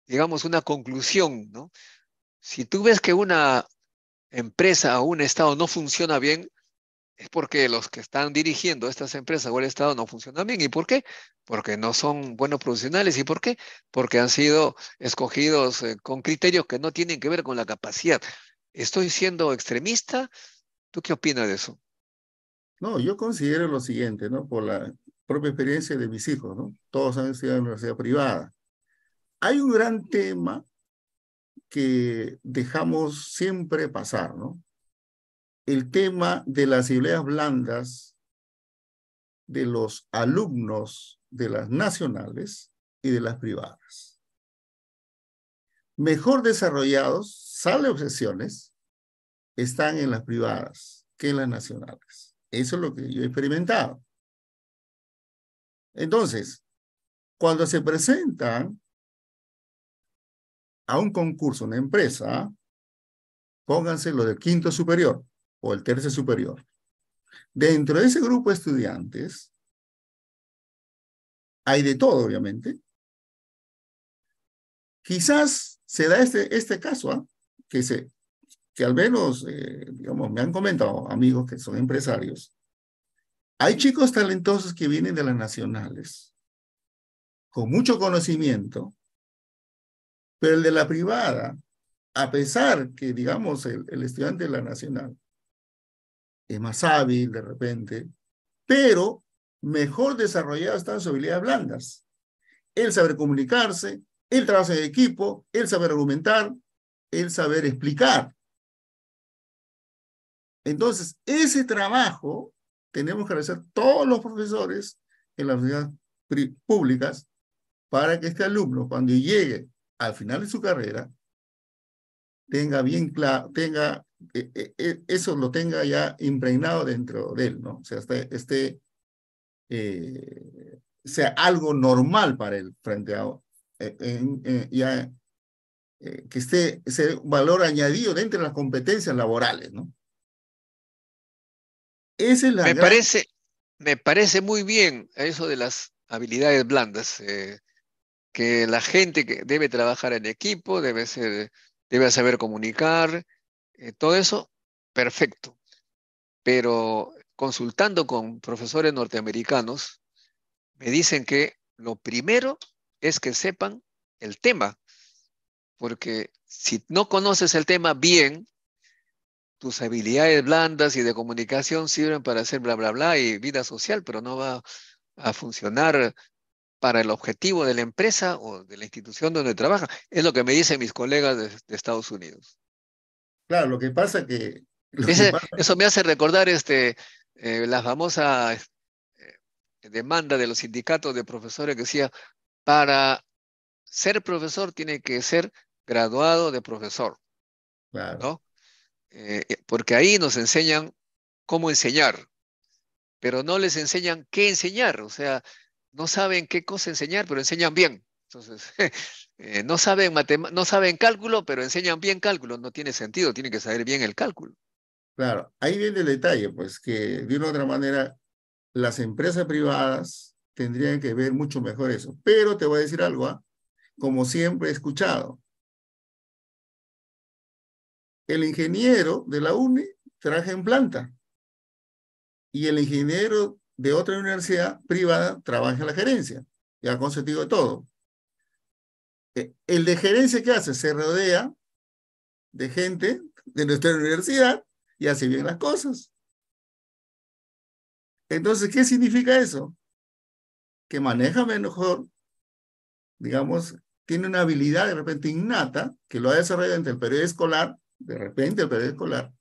digamos, una conclusión, ¿no? Si tú ves que una empresa o un Estado no funciona bien, es porque los que están dirigiendo estas empresas o el Estado no funcionan bien. ¿Y por qué? Porque no son buenos profesionales. ¿Y por qué? Porque han sido escogidos eh, con criterios que no tienen que ver con la capacidad. ¿Estoy siendo extremista? ¿Tú qué opinas de eso? No, yo considero lo siguiente, ¿no? Por la propia experiencia de mis hijos, ¿no? Todos han estudiado en la universidad privada. Hay un gran tema que dejamos siempre pasar, ¿no? El tema de las ideas blandas de los alumnos de las nacionales y de las privadas. Mejor desarrollados, sale obsesiones, están en las privadas que en las nacionales. Eso es lo que yo he experimentado. Entonces, cuando se presentan a un concurso, una empresa, pónganse lo del quinto superior o el tercer superior. Dentro de ese grupo de estudiantes, hay de todo, obviamente. Quizás se da este, este caso, ¿ah? que, se, que al menos, eh, digamos, me han comentado amigos que son empresarios. Hay chicos talentosos que vienen de las nacionales, con mucho conocimiento, pero el de la privada, a pesar que, digamos, el, estudiante de la nacional es más hábil de repente, pero mejor desarrollado están sus habilidades blandas. El saber comunicarse, el trabajo en equipo, el saber argumentar, el saber explicar. Entonces, ese trabajo tenemos que hacer todos los profesores en las universidades públicas para que este alumno, cuando llegue al final de su carrera tenga bien claro, tenga, e, e, e, eso lo tenga ya impregnado dentro de él, ¿no? O sea, este, sea algo normal para él frente a, ya, eh, que esté ese valor añadido dentro de las competencias laborales, ¿no? es la me, parece, me parece muy bien eso de las habilidades blandas. Eh, que la gente que debe trabajar en equipo, debe, ser, debe saber comunicar, eh, todo eso, perfecto. Pero consultando con profesores norteamericanos, me dicen que lo primero es que sepan el tema, porque si no conoces el tema bien, tus habilidades blandas y de comunicación sirven para hacer bla, bla, bla y vida social, pero no va a funcionar para el objetivo de la empresa o de la institución donde trabaja. Es lo que me dicen mis colegas de, Estados Unidos. Claro, lo que pasa que... Eso me hace recordar este, eh, la famosa eh, demanda de los sindicatos de profesores que decía, para ser profesor tiene que ser graduado de profesor. Claro. ¿no? Eh, porque ahí nos enseñan cómo enseñar, pero no les enseñan qué enseñar. O sea, no saben qué cosa enseñar, pero enseñan bien. Entonces, eh, no, saben no saben cálculo, pero enseñan bien cálculo. No tiene sentido, tienen que saber bien el cálculo. Claro, ahí viene el detalle, pues que de una u otra manera las empresas privadas tendrían que ver mucho mejor eso. Pero te voy a decir algo, ¿ah? como siempre he escuchado. El ingeniero de la UNE traje en planta y el ingeniero de otra universidad privada trabaja en la gerencia y ha consentido todo. Eh, el de gerencia que hace se rodea de gente de nuestra universidad y hace bien las cosas. Entonces, ¿qué significa eso? Que maneja mejor, digamos, tiene una habilidad de repente innata que lo ha desarrollado entre el periodo escolar, de repente el periodo escolar,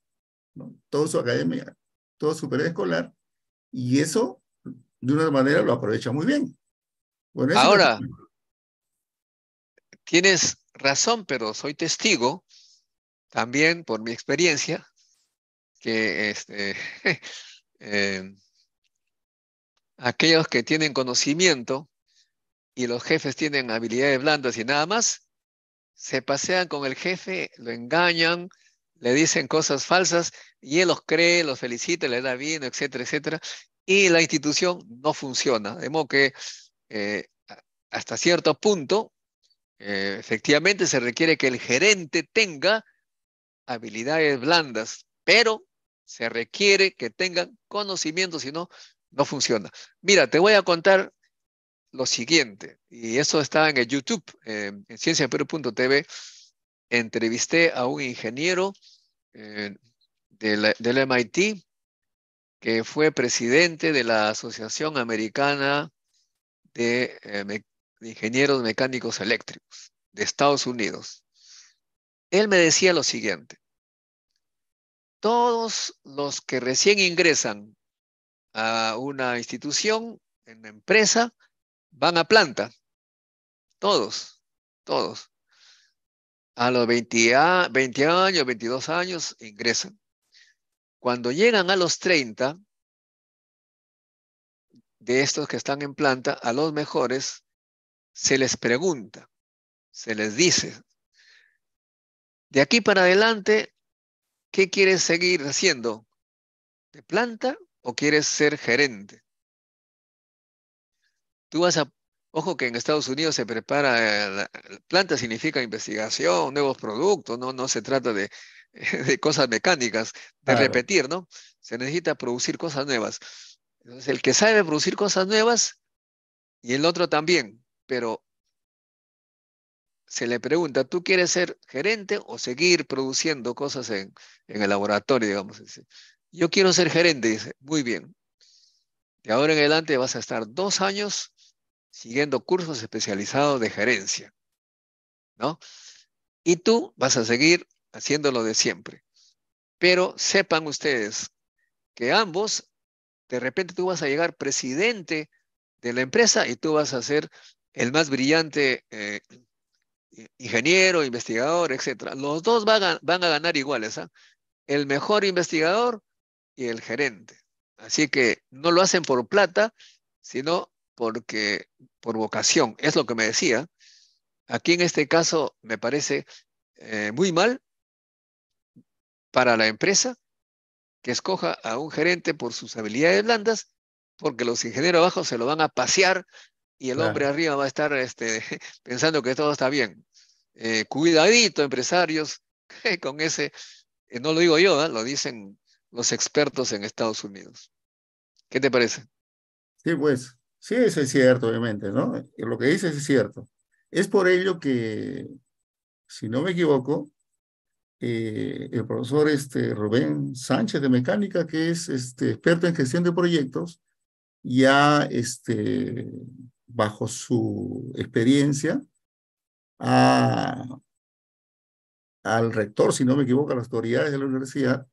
¿no? todo su academia, todo su periodo escolar, y eso, de una manera, lo aprovecha muy bien. Bueno, Ahora, tienes razón, pero soy testigo, también por mi experiencia, que este, em, aquellos que tienen conocimiento y los jefes tienen habilidades blandas y nada más, se pasean con el jefe, lo engañan, le dicen cosas falsas y él los cree, los felicita, le da bien, etcétera, etcétera, y la institución no funciona. De modo que eh, hasta cierto punto, eh, efectivamente, se requiere que el gerente tenga habilidades blandas, pero se requiere que tengan conocimiento, si no, no funciona. Mira, te voy a contar lo siguiente, y eso está en el YouTube, eh, en cienciaperu.tv entrevisté a un ingeniero eh, del, MIT que fue presidente de la Asociación Americana eh, de, Ingenieros Mecánicos Eléctricos de Estados Unidos. Él me decía lo siguiente, todos los que recién ingresan a una institución, en una empresa, van a planta, todos, todos. A los 20, años, 22 años, ingresan. Cuando llegan a los 30, de estos que están en planta, a los mejores, se les pregunta, se les dice, de aquí para adelante, ¿qué quieres seguir haciendo? ¿De planta o quieres ser gerente? Tú vas a Ojo que en Estados Unidos se prepara, planta significa investigación, nuevos productos, no, no se trata de, cosas mecánicas, de repetir, ¿no? Se necesita producir cosas nuevas. Entonces, el que sabe producir cosas nuevas y el otro también, pero se le pregunta, ¿tú quieres ser gerente o seguir produciendo cosas en, en el laboratorio, digamos? Yo quiero ser gerente, dice, muy bien. De ahora en adelante vas a estar dos años siguiendo cursos especializados de gerencia, ¿no? Y tú vas a seguir haciéndolo de siempre. Pero sepan ustedes que ambos, de repente tú vas a llegar presidente de la empresa y tú vas a ser el más brillante eh, ingeniero, investigador, etc. Los dos van a, ganar iguales, ¿ah? el mejor investigador y el gerente. Así que no lo hacen por plata, sino porque por vocación, es lo que me decía. Aquí en este caso me parece eh, muy mal para la empresa que escoja a un gerente por sus habilidades blandas, porque los ingenieros abajo se lo van a pasear y el hombre arriba va a estar este, pensando que todo está bien. Eh, cuidadito, empresarios, con ese, eh, no lo digo yo, ¿ah? lo dicen los expertos en Estados Unidos. ¿Qué te parece? Sí, pues, Sí, eso es cierto, obviamente, ¿no? Lo que dice es cierto. Es por ello que, si no me equivoco, eh, el profesor este, Rubén Sánchez de Mecánica, que es este, experto en gestión de proyectos, ya este, bajo su experiencia, a, al rector, si no me equivoco, a las autoridades de la universidad,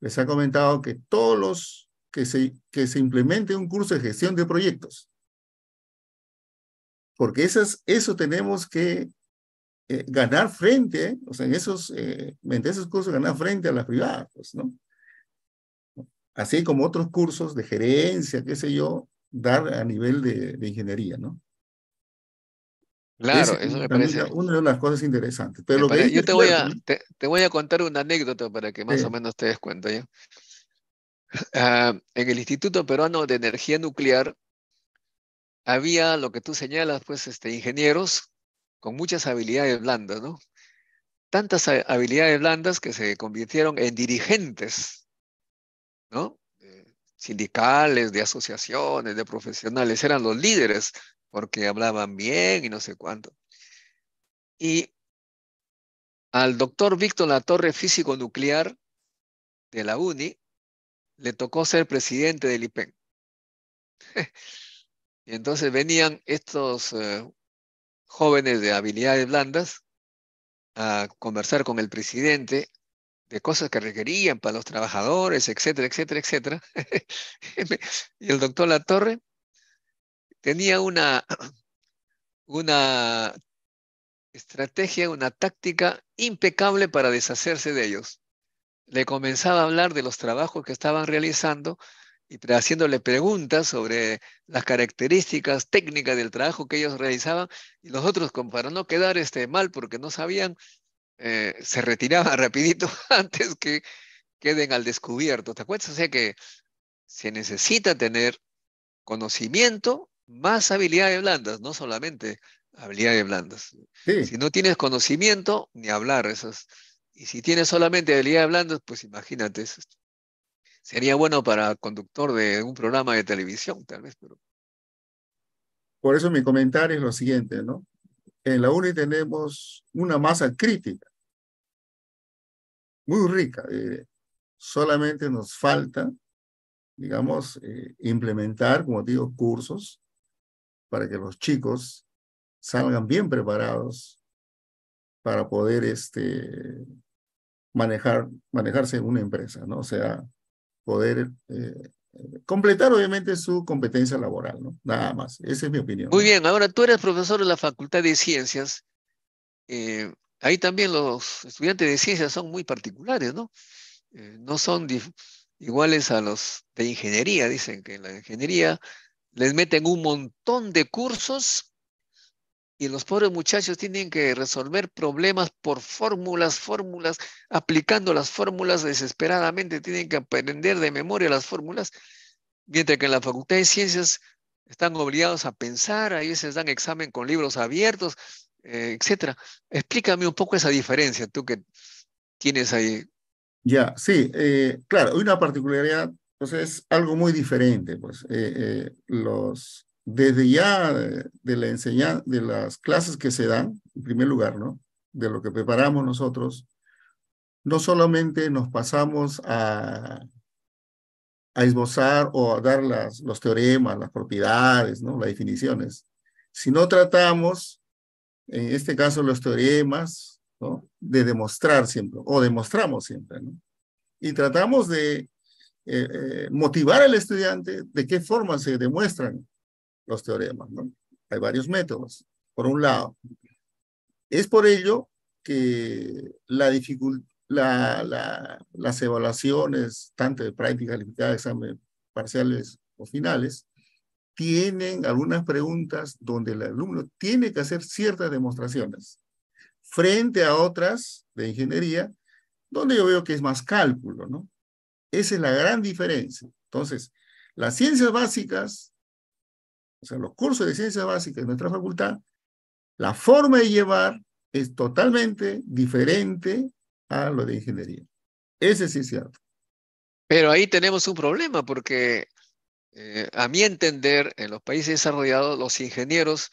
les ha comentado que todos los que se, que se implemente un curso de gestión de proyectos. Porque esas, eso tenemos que eh, ganar frente, o sea, en esos, eh, en esos cursos ganar frente a las privadas, pues, ¿no? Así como otros cursos de gerencia, qué sé yo, dar a nivel de, ingeniería, ¿no? Claro, eso me parece. Una de las cosas interesantes. Pero yo te, voy a, te, voy a contar una anécdota para que más o menos te des cuenta ya. Ah, en el Instituto Peruano de Energía Nuclear había lo que tú señalas, pues, este, ingenieros con muchas habilidades blandas, ¿no? Tantas habilidades blandas que se convirtieron en dirigentes, ¿no? sindicales, de asociaciones, de profesionales, eran los líderes porque hablaban bien y no sé cuánto. Y al doctor Víctor Latorre, físico nuclear de la UNI, le tocó ser presidente del IPEN. y entonces venían estos eh, jóvenes de habilidades blandas a conversar con el presidente de cosas que requerían para los trabajadores, etcétera, etcétera, etcétera. y el doctor Latorre tenía una, una estrategia, una táctica impecable para deshacerse de ellos le comenzaba a hablar de los trabajos que estaban realizando y haciéndole preguntas sobre las características técnicas del trabajo que ellos realizaban y los otros, para no quedar este, mal porque no sabían, eh, se retiraban rapidito antes que queden al descubierto. ¿Te acuerdas? O sea que se necesita tener conocimiento más habilidades blandas, no solamente habilidades blandas. Si no tienes conocimiento, ni hablar, esas y si tiene solamente habilidad hablando, pues imagínate, eso sería bueno para conductor de un programa de televisión, tal vez. Pero... Por eso mi comentario es lo siguiente, ¿no? En la UNI tenemos una masa crítica, muy rica. Eh, solamente nos falta, digamos, eh, implementar, como digo, cursos para que los chicos salgan bien preparados para poder este, manejar, manejarse una empresa, ¿no? O sea, poder eh, completar obviamente su competencia laboral, ¿no? Nada más, esa es mi opinión. Muy bien, ahora tú eres profesor de la Facultad de Ciencias. Eh, ahí también los estudiantes de ciencias son muy particulares, ¿no? Eh, no son iguales a los de ingeniería, dicen que en la ingeniería les meten un montón de cursos y los pobres muchachos tienen que resolver problemas por fórmulas, fórmulas, aplicando las fórmulas desesperadamente, tienen que aprender de memoria las fórmulas, mientras que en la Facultad de Ciencias están obligados a pensar, a veces dan examen con libros abiertos, etc. Eh, etcétera. Explícame un poco esa diferencia, tú que tienes ahí. Ya, sí, eh, claro, una particularidad, pues es algo muy diferente, pues eh, los desde ya de la enseñanza, de las clases que se dan, en primer lugar, ¿no? De lo que preparamos nosotros, no solamente nos pasamos a, esbozar o a dar las, los teoremas, las propiedades, ¿no? Las definiciones, sino tratamos, en este caso, los teoremas, De demostrar siempre, o demostramos siempre, ¿no? Y tratamos de eh, eh, motivar al estudiante de qué forma se demuestran los teoremas. ¿no? Hay varios métodos. Por un lado, es por ello que la la, las evaluaciones, tanto de práctica calificada, exámenes parciales o finales, tienen algunas preguntas donde el alumno tiene que hacer ciertas demostraciones frente a otras de ingeniería, donde yo veo que es más cálculo, ¿no? Esa es la gran diferencia. Entonces, las ciencias básicas o sea, los cursos de ciencias básicas en nuestra facultad, la forma de llevar es totalmente diferente a lo de ingeniería. Ese sí es cierto. Pero ahí tenemos un problema porque eh, a mi entender, en los países desarrollados, los ingenieros,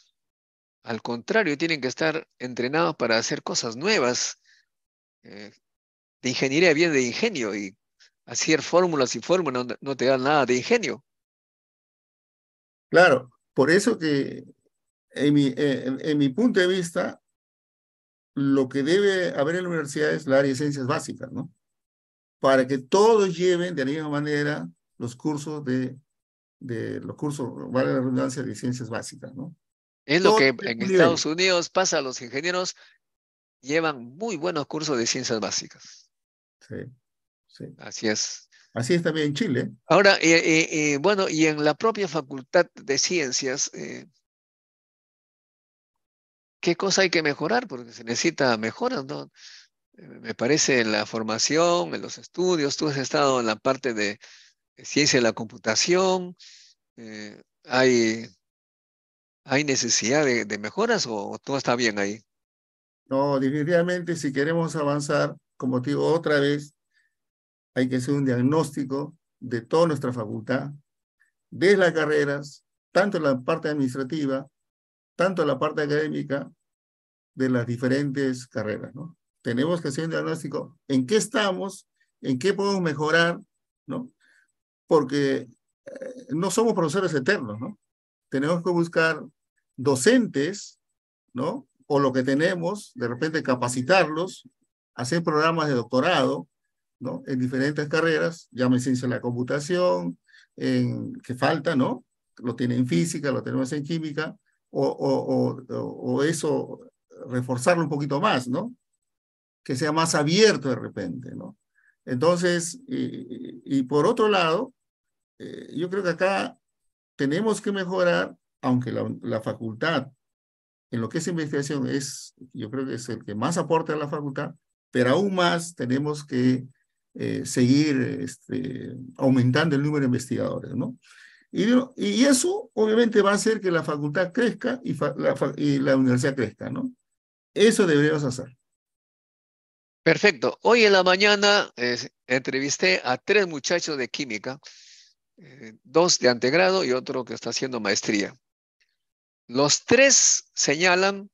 al contrario, tienen que estar entrenados para hacer cosas nuevas. Eh, de ingeniería viene de ingenio y hacer fórmulas y fórmulas no, no te dan nada de ingenio. Claro, por eso que en mi, eh, en, mi punto de vista, lo que debe haber en la universidad es la área de ciencias básicas, ¿no? Para que todos lleven de la misma manera los cursos de, de los cursos, vale la redundancia, de ciencias básicas, ¿no? Es lo que en Estados Unidos pasa, los ingenieros llevan muy buenos cursos de ciencias básicas. Sí, sí. Así es. Así está bien en Chile. Ahora, eh, eh, eh, bueno, y en la propia Facultad de Ciencias, ¿qué cosa hay que mejorar? Porque se necesita mejoras, ¿no? Me parece en la formación, en los estudios, tú has estado en la parte de ciencia de la computación, hay, necesidad de, mejoras o, todo está bien ahí? No, definitivamente si queremos avanzar, como te digo otra vez, hay que hacer un diagnóstico de toda nuestra facultad, de las carreras, tanto en la parte administrativa, tanto en la parte académica, de las diferentes carreras, Tenemos que hacer un diagnóstico en qué estamos, en qué podemos mejorar, ¿no? Porque eh, no somos profesores eternos, Tenemos que buscar docentes, ¿no? O lo que tenemos, de repente capacitarlos, hacer programas de doctorado, en diferentes carreras, llame ciencia la computación, que falta, ¿no? Lo tiene en física, lo tenemos en química, o, eso, reforzarlo un poquito más, ¿no? Que sea más abierto de repente, ¿no? Entonces, y, por otro lado, eh, yo creo que acá tenemos que mejorar, aunque la, la, facultad en lo que es investigación es, yo creo que es el que más aporta a la facultad, pero aún más tenemos que eh, seguir este, aumentando el número de investigadores, ¿no? Y, eso obviamente va a hacer que la facultad crezca y, la, y la universidad crezca, ¿no? Eso deberíamos hacer. Perfecto. Hoy en la mañana entrevisté a tres muchachos de química, eh, dos de antegrado y otro que está haciendo maestría. Los tres señalan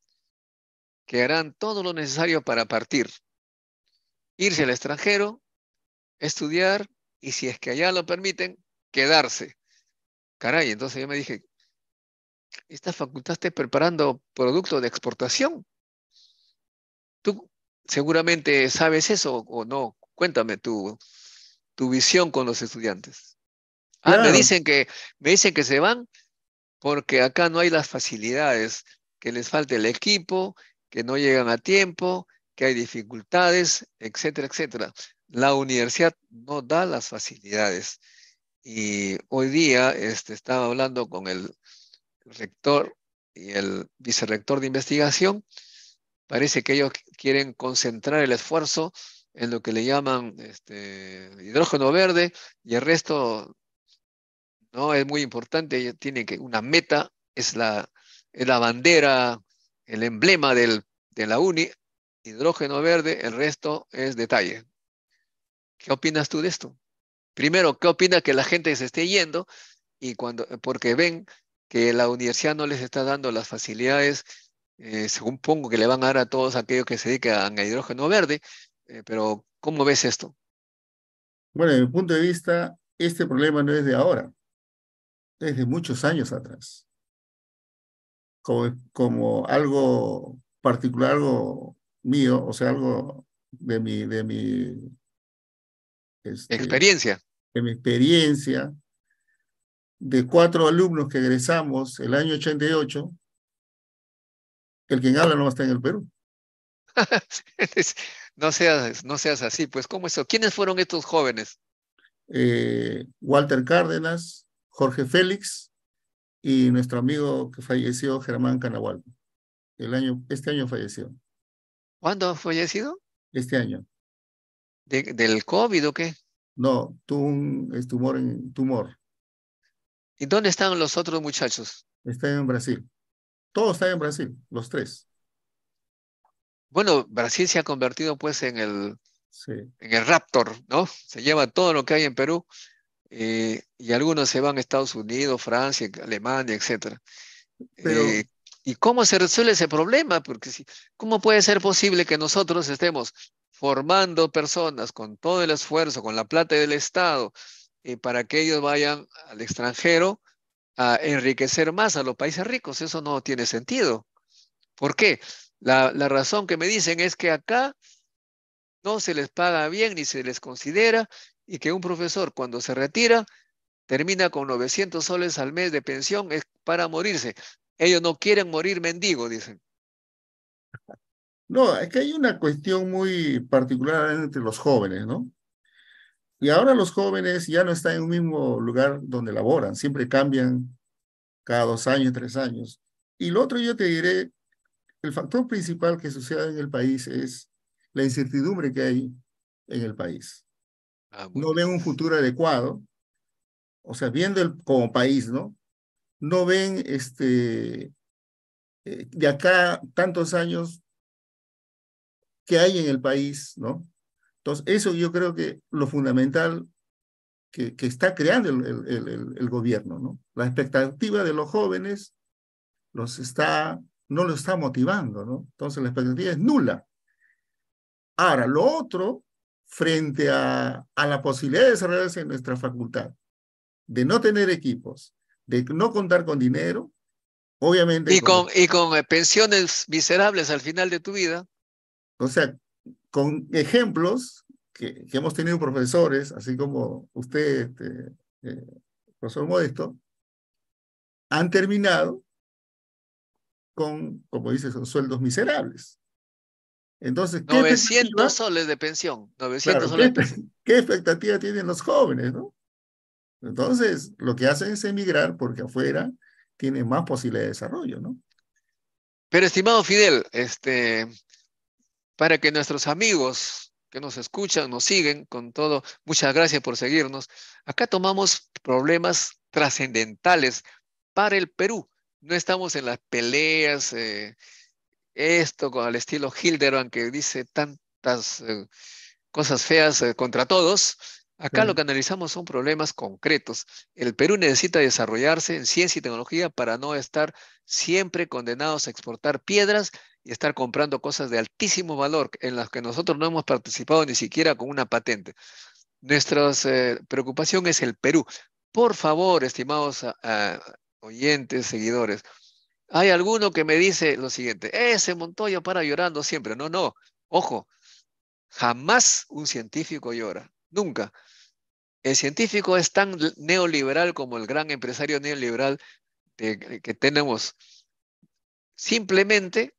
que harán todo lo necesario para partir, irse al extranjero estudiar y si es que allá lo permiten, quedarse. Caray, entonces yo me dije, esta facultad está preparando productos de exportación. Tú seguramente sabes eso o no. Cuéntame tu, tu visión con los estudiantes. Ah, me dicen que me dicen que se van porque acá no hay las facilidades, que les falta el equipo, que no llegan a tiempo, que hay dificultades, etcétera, etcétera la universidad no da las facilidades. Y hoy día este, estaba hablando con el rector y el vicerrector de investigación. Parece que ellos quieren concentrar el esfuerzo en lo que le llaman este, hidrógeno verde y el resto no es muy importante. Tiene que una meta, es la, bandera, el emblema del, de la UNI, hidrógeno verde, el resto es detalle. ¿Qué opinas tú de esto? Primero, ¿qué opina que la gente se esté yendo? Y cuando, porque ven que la universidad no les está dando las facilidades, eh, según pongo, que le van a dar a todos aquellos que se dedican a hidrógeno verde. Eh, pero, ¿cómo ves esto? Bueno, desde mi punto de vista, este problema no es de ahora, es de muchos años atrás. Como, algo particular, algo mío, o sea, algo de mi, de mi este, experiencia. En mi experiencia, de cuatro alumnos que egresamos el año 88, el quien habla no está en el Perú. no, seas, no seas así, pues ¿cómo eso? ¿Quiénes fueron estos jóvenes? Eh, Walter Cárdenas, Jorge Félix y nuestro amigo que falleció, Germán Canahual. El año, este año falleció. ¿Cuándo ha fallecido? Este año. ¿Del COVID o qué? No, es tumor en tumor. ¿Y dónde están los otros muchachos? Están en Brasil. Todos están en Brasil, los tres. Bueno, Brasil se ha convertido pues en el, en el Raptor, ¿no? Se lleva todo lo que hay en Perú eh, y algunos se van a Estados Unidos, Francia, Alemania, etc. Eh, ¿Y cómo se resuelve ese problema? Porque si, ¿cómo puede ser posible que nosotros estemos formando personas con todo el esfuerzo, con la plata del Estado, eh, para que ellos vayan al extranjero a enriquecer más a los países ricos. Eso no tiene sentido. ¿Por qué? La, razón que me dicen es que acá no se les paga bien ni se les considera y que un profesor cuando se retira termina con 900 soles al mes de pensión es para morirse. Ellos no quieren morir mendigo, dicen. No, es que hay una cuestión muy particular entre los jóvenes, ¿no? Y ahora los jóvenes ya no están en un mismo lugar donde laboran, siempre cambian cada dos años, tres años. Y lo otro yo te diré, el factor principal que sucede en el país es la incertidumbre que hay en el país. Ah, no ven un futuro adecuado, o sea, viendo el, como país, ¿no? No ven este, eh, de acá tantos años que hay en el país, ¿no? Entonces, eso yo creo que lo fundamental que, está creando el, gobierno, ¿no? La expectativa de los jóvenes los está, no los está motivando, ¿no? Entonces, la expectativa es nula. Ahora, lo otro, frente a, la posibilidad de desarrollarse en nuestra facultad, de no tener equipos, de no contar con dinero, obviamente. Y con... y con pensiones miserables al final de tu vida. O sea, con ejemplos que, hemos tenido profesores, así como usted, este, eh, profesor Modesto, han terminado con, como dice, son sueldos miserables. Entonces, 900 soles de pensión. soles ¿Qué expectativa tienen los jóvenes, no? Entonces, lo que hacen es emigrar porque afuera tienen más posibilidades de desarrollo, ¿no? Pero estimado Fidel, este, para que nuestros amigos que nos escuchan, nos siguen con todo, muchas gracias por seguirnos. Acá tomamos problemas trascendentales para el Perú. No estamos en las peleas, eh, esto con el estilo Hilderman que dice tantas eh, cosas feas eh, contra todos, Acá lo que analizamos son problemas concretos. El Perú necesita desarrollarse en ciencia y tecnología para no estar siempre condenados a exportar piedras y estar comprando cosas de altísimo valor en las que nosotros no hemos participado ni siquiera con una patente. Nuestra eh, preocupación es el Perú. Por favor, estimados ah, ah, oyentes, seguidores, hay alguno que me dice lo siguiente, ese Montoya para llorando siempre. No, no, ojo, jamás un científico llora, nunca. El científico es tan neoliberal como el gran empresario neoliberal eh, que tenemos. Simplemente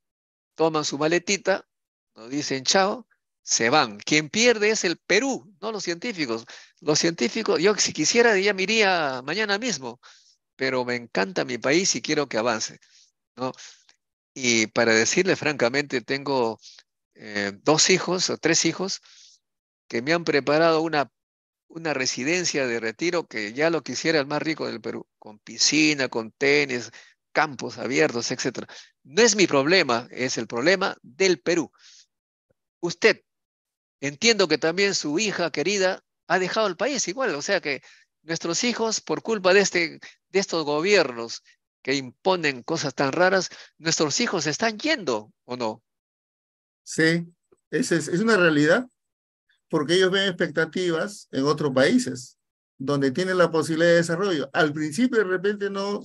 toman su maletita, nos dicen chao, se van. Quien pierde es el Perú, no los científicos. Los científicos, yo si quisiera ya me iría mañana mismo, pero me encanta mi país y quiero que avance. ¿no? Y para decirle francamente, tengo eh, dos hijos o tres hijos que me han preparado una una residencia de retiro que ya lo quisiera el más rico del Perú, con piscina, con tenis, campos abiertos, etc. No es mi problema, es el problema del Perú. Usted, entiendo que también su hija querida ha dejado el país igual, o sea que nuestros hijos, por culpa de, este, de estos gobiernos que imponen cosas tan raras, nuestros hijos están yendo o no. Sí, es, es una realidad porque ellos ven expectativas en otros países donde tienen la posibilidad de desarrollo. Al principio de repente no,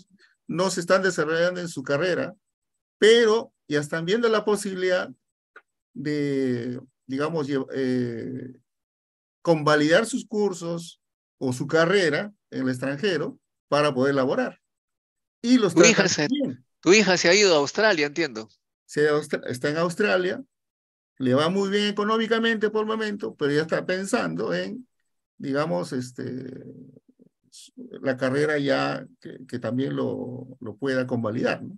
no se están desarrollando en su carrera, pero ya están viendo la posibilidad de, digamos, eh, convalidar sus cursos o su carrera en el extranjero para poder laborar. Y los tu hija, se, tu hija se ha ido a Australia, entiendo. Se, está en Australia le va muy bien económicamente por el momento, pero ya está pensando en, digamos, este, la carrera ya que, también lo, lo, pueda convalidar. ¿no?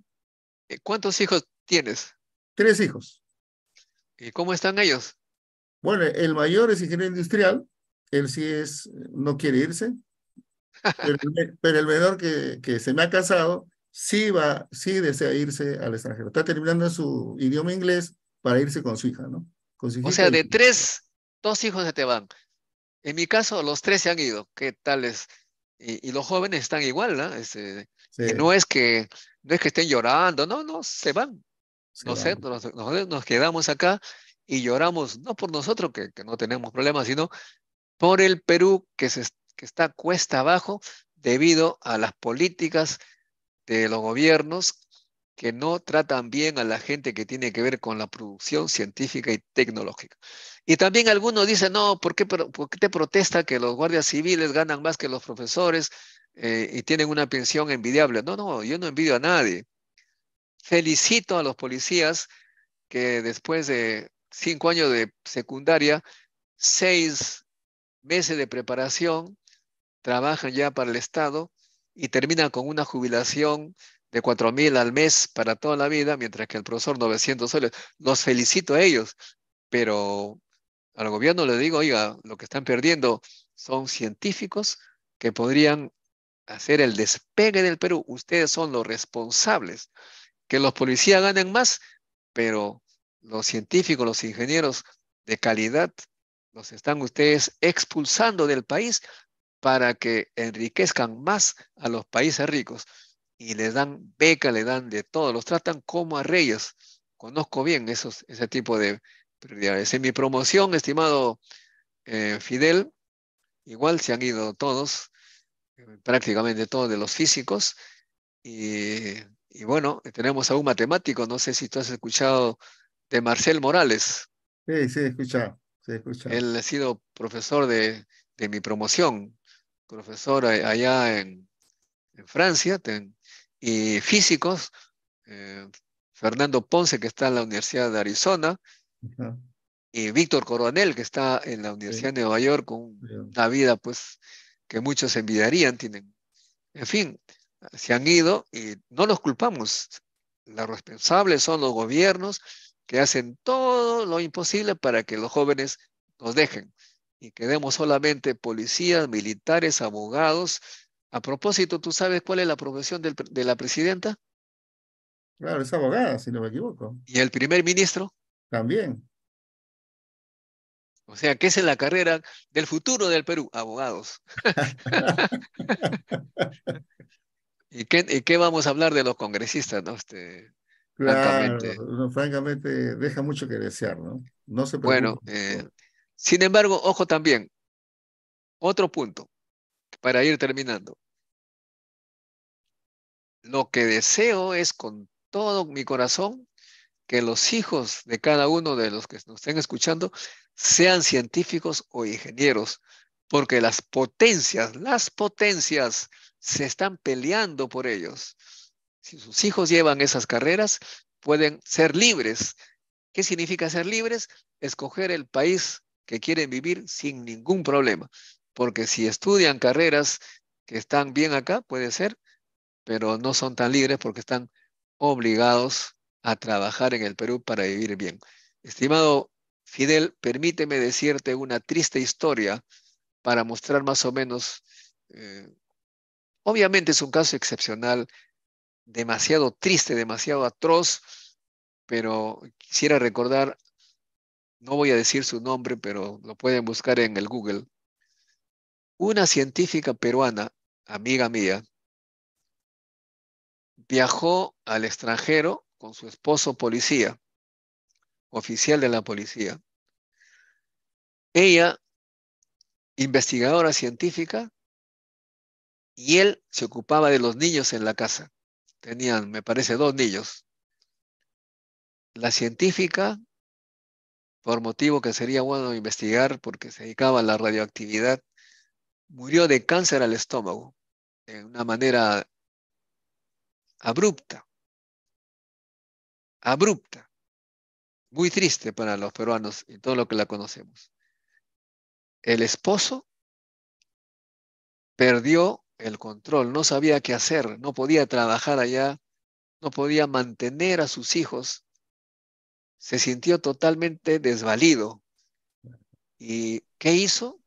Eh, ¿Cuántos hijos tienes? Tres hijos. ¿Y cómo están ellos? Bueno, el mayor es ingeniero industrial, él sí es, no quiere irse, pero, pero, el menor que, que, se me ha casado sí va, sí desea irse al extranjero. Está terminando su idioma inglés para irse con su hija, ¿no? o sea, de tres, dos hijos se te van. En mi caso, los tres se han ido. ¿Qué tal es? Y, los jóvenes están igual, ¿no? Este, no es que no es que estén llorando, no, no, se van. No sé, Nos, quedamos acá y lloramos, no por nosotros que, no tenemos problemas, sino por el Perú que, se, que está cuesta abajo debido a las políticas de los gobiernos que no tratan bien a la gente que tiene que ver con la producción científica y tecnológica. Y también algunos dicen, no, ¿por qué, por qué te protesta que los guardias civiles ganan más que los profesores eh, y tienen una pensión envidiable? No, no, yo no envidio a nadie. Felicito a los policías que después de cinco años de secundaria, seis meses de preparación, trabajan ya para el Estado y terminan con una jubilación de 4.000 al mes para toda la vida, mientras que el profesor 900 soles. Los felicito a ellos, pero al gobierno le digo, oiga, lo que están perdiendo son científicos que podrían hacer el despegue del Perú. Ustedes son los responsables. Que los policías ganen más, pero los científicos, los ingenieros de calidad, los están ustedes expulsando del país para que enriquezcan más a los países ricos y les dan beca, le dan de todo, los tratan como a reyes. Conozco bien esos, ese tipo de prioridades. En mi promoción, estimado eh, Fidel, igual se han ido todos, eh, prácticamente todos de los físicos, y, bueno, tenemos a un matemático, no sé si tú has escuchado de Marcel Morales. Sí, sí, he escuchado. Él ha sido profesor de, mi promoción, profesor allá en, en Francia, y físicos, eh, Fernando Ponce, que está en la Universidad de Arizona, y Víctor Coronel, que está en la Universidad de Nueva York, con una vida pues, que muchos envidiarían. Tienen. En fin, se han ido y no los culpamos. Los responsables son los gobiernos que hacen todo lo imposible para que los jóvenes nos dejen y quedemos solamente policías, militares, abogados, a propósito, ¿tú sabes cuál es la profesión de la presidenta? Claro, es abogada, si no me equivoco. ¿Y el primer ministro? También. O sea, ¿qué es en la carrera del futuro del Perú? Abogados. ¿Y, qué, qué, vamos a hablar de los congresistas, no? Este, claro, francamente. deja mucho que desear, ¿no? No Bueno, eh, sin embargo, ojo también, otro punto para ir terminando. Lo que deseo es con todo mi corazón que los hijos de cada uno de los que nos estén escuchando sean científicos o ingenieros, porque las potencias, las potencias se están peleando por ellos. Si sus hijos llevan esas carreras, pueden ser libres. ¿Qué significa ser libres? Escoger el país que quieren vivir sin ningún problema porque si estudian carreras que están bien acá, puede ser, pero no son tan libres porque están obligados a trabajar en el Perú para vivir bien. Estimado Fidel, permíteme decirte una triste historia para mostrar más o menos, eh, obviamente es un caso excepcional, demasiado triste, demasiado atroz, pero quisiera recordar, no voy a decir su nombre, pero lo pueden buscar en el Google, una científica peruana, amiga mía, viajó al extranjero con su esposo policía, oficial de la policía. Ella, investigadora científica, y él se ocupaba de los niños en la casa. Tenían, me parece, dos niños. La científica, por motivo que sería bueno investigar porque se dedicaba a la radioactividad, murió de cáncer al estómago, de una manera abrupta, abrupta, muy triste para los peruanos y todo lo que la conocemos. El esposo perdió el control, no sabía qué hacer, no podía trabajar allá, no podía mantener a sus hijos, se sintió totalmente desvalido. ¿Y qué hizo?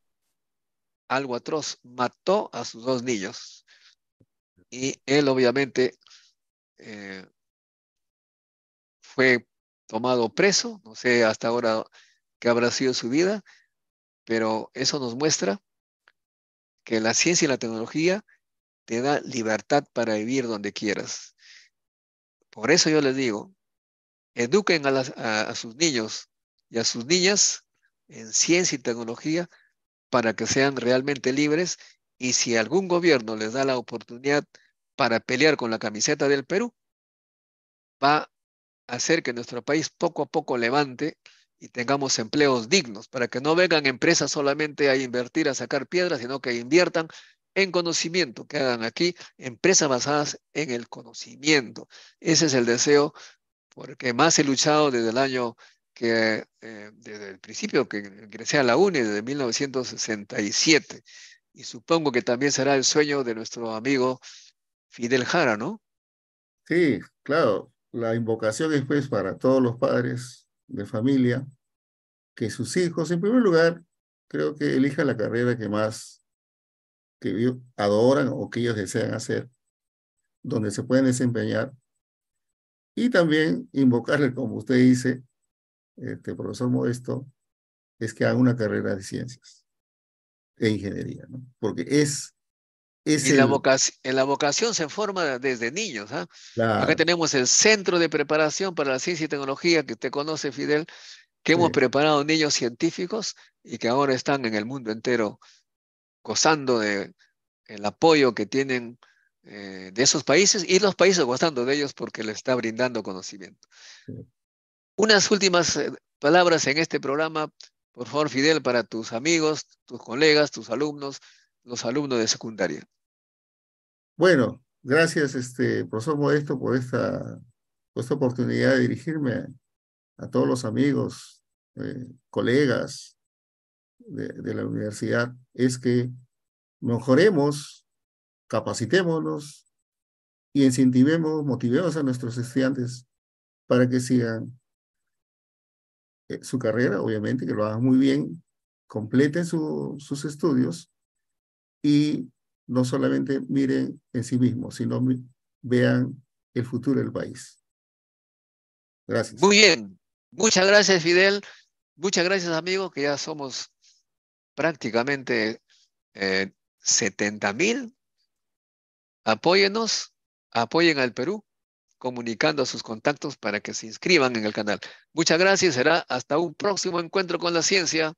algo atroz, mató a sus dos niños. Y él obviamente eh, fue tomado preso, no sé hasta ahora qué habrá sido su vida, pero eso nos muestra que la ciencia y la tecnología te da libertad para vivir donde quieras. Por eso yo les digo, eduquen a sus niños y a sus niñas en ciencia y tecnología para que sean realmente libres y si algún gobierno les da la oportunidad para pelear con la camiseta del Perú, va a hacer que nuestro país poco a poco levante y tengamos empleos dignos, para que no vengan empresas solamente a invertir, a sacar piedras, sino que inviertan en conocimiento, que hagan aquí empresas basadas en el conocimiento. Ese es el deseo porque más he luchado desde el año que eh, desde el principio que ingresé a la UNED desde 1967, y supongo que también será el sueño de nuestro amigo Fidel Jara, ¿no? Sí, claro. La invocación es pues, para todos los padres de familia, que sus hijos, en primer lugar, creo que elijan la carrera que más que adoran o que ellos desean hacer, donde se pueden desempeñar. Y también invocarle, como usted dice, este profesor Modesto es que haga una carrera de ciencias e ingeniería, ¿no? Porque es... es en, la vocación, se forma desde niños. ¿ah? Acá tenemos el Centro de Preparación para la Ciencia y Tecnología, que te conoce, Fidel, que hemos preparado niños científicos y que ahora están en el mundo entero gozando de apoyo que tienen eh, de esos países y los países gozando de ellos porque les está brindando conocimiento. Unas últimas eh, palabras en este programa, por favor, Fidel, para tus amigos, tus colegas, tus alumnos, los alumnos de secundaria. Bueno, gracias, este, profesor Modesto, por esta, oportunidad de dirigirme a, todos los amigos, eh, colegas de, de la universidad. Es que mejoremos, capacitémonos y incentivemos, motivemos a nuestros estudiantes para que sigan eh, su carrera, obviamente, que lo hagan muy bien, completen su, sus estudios y no solamente miren en sí mismos, sino vean el futuro del país. Gracias. Muy bien. Muchas gracias, Fidel. Muchas gracias, amigos, que ya somos prácticamente eh, 70 mil. Apóyenos, apoyen al Perú comunicando a sus contactos para que se inscriban en el canal. Muchas gracias, será hasta un próximo encuentro con la ciencia.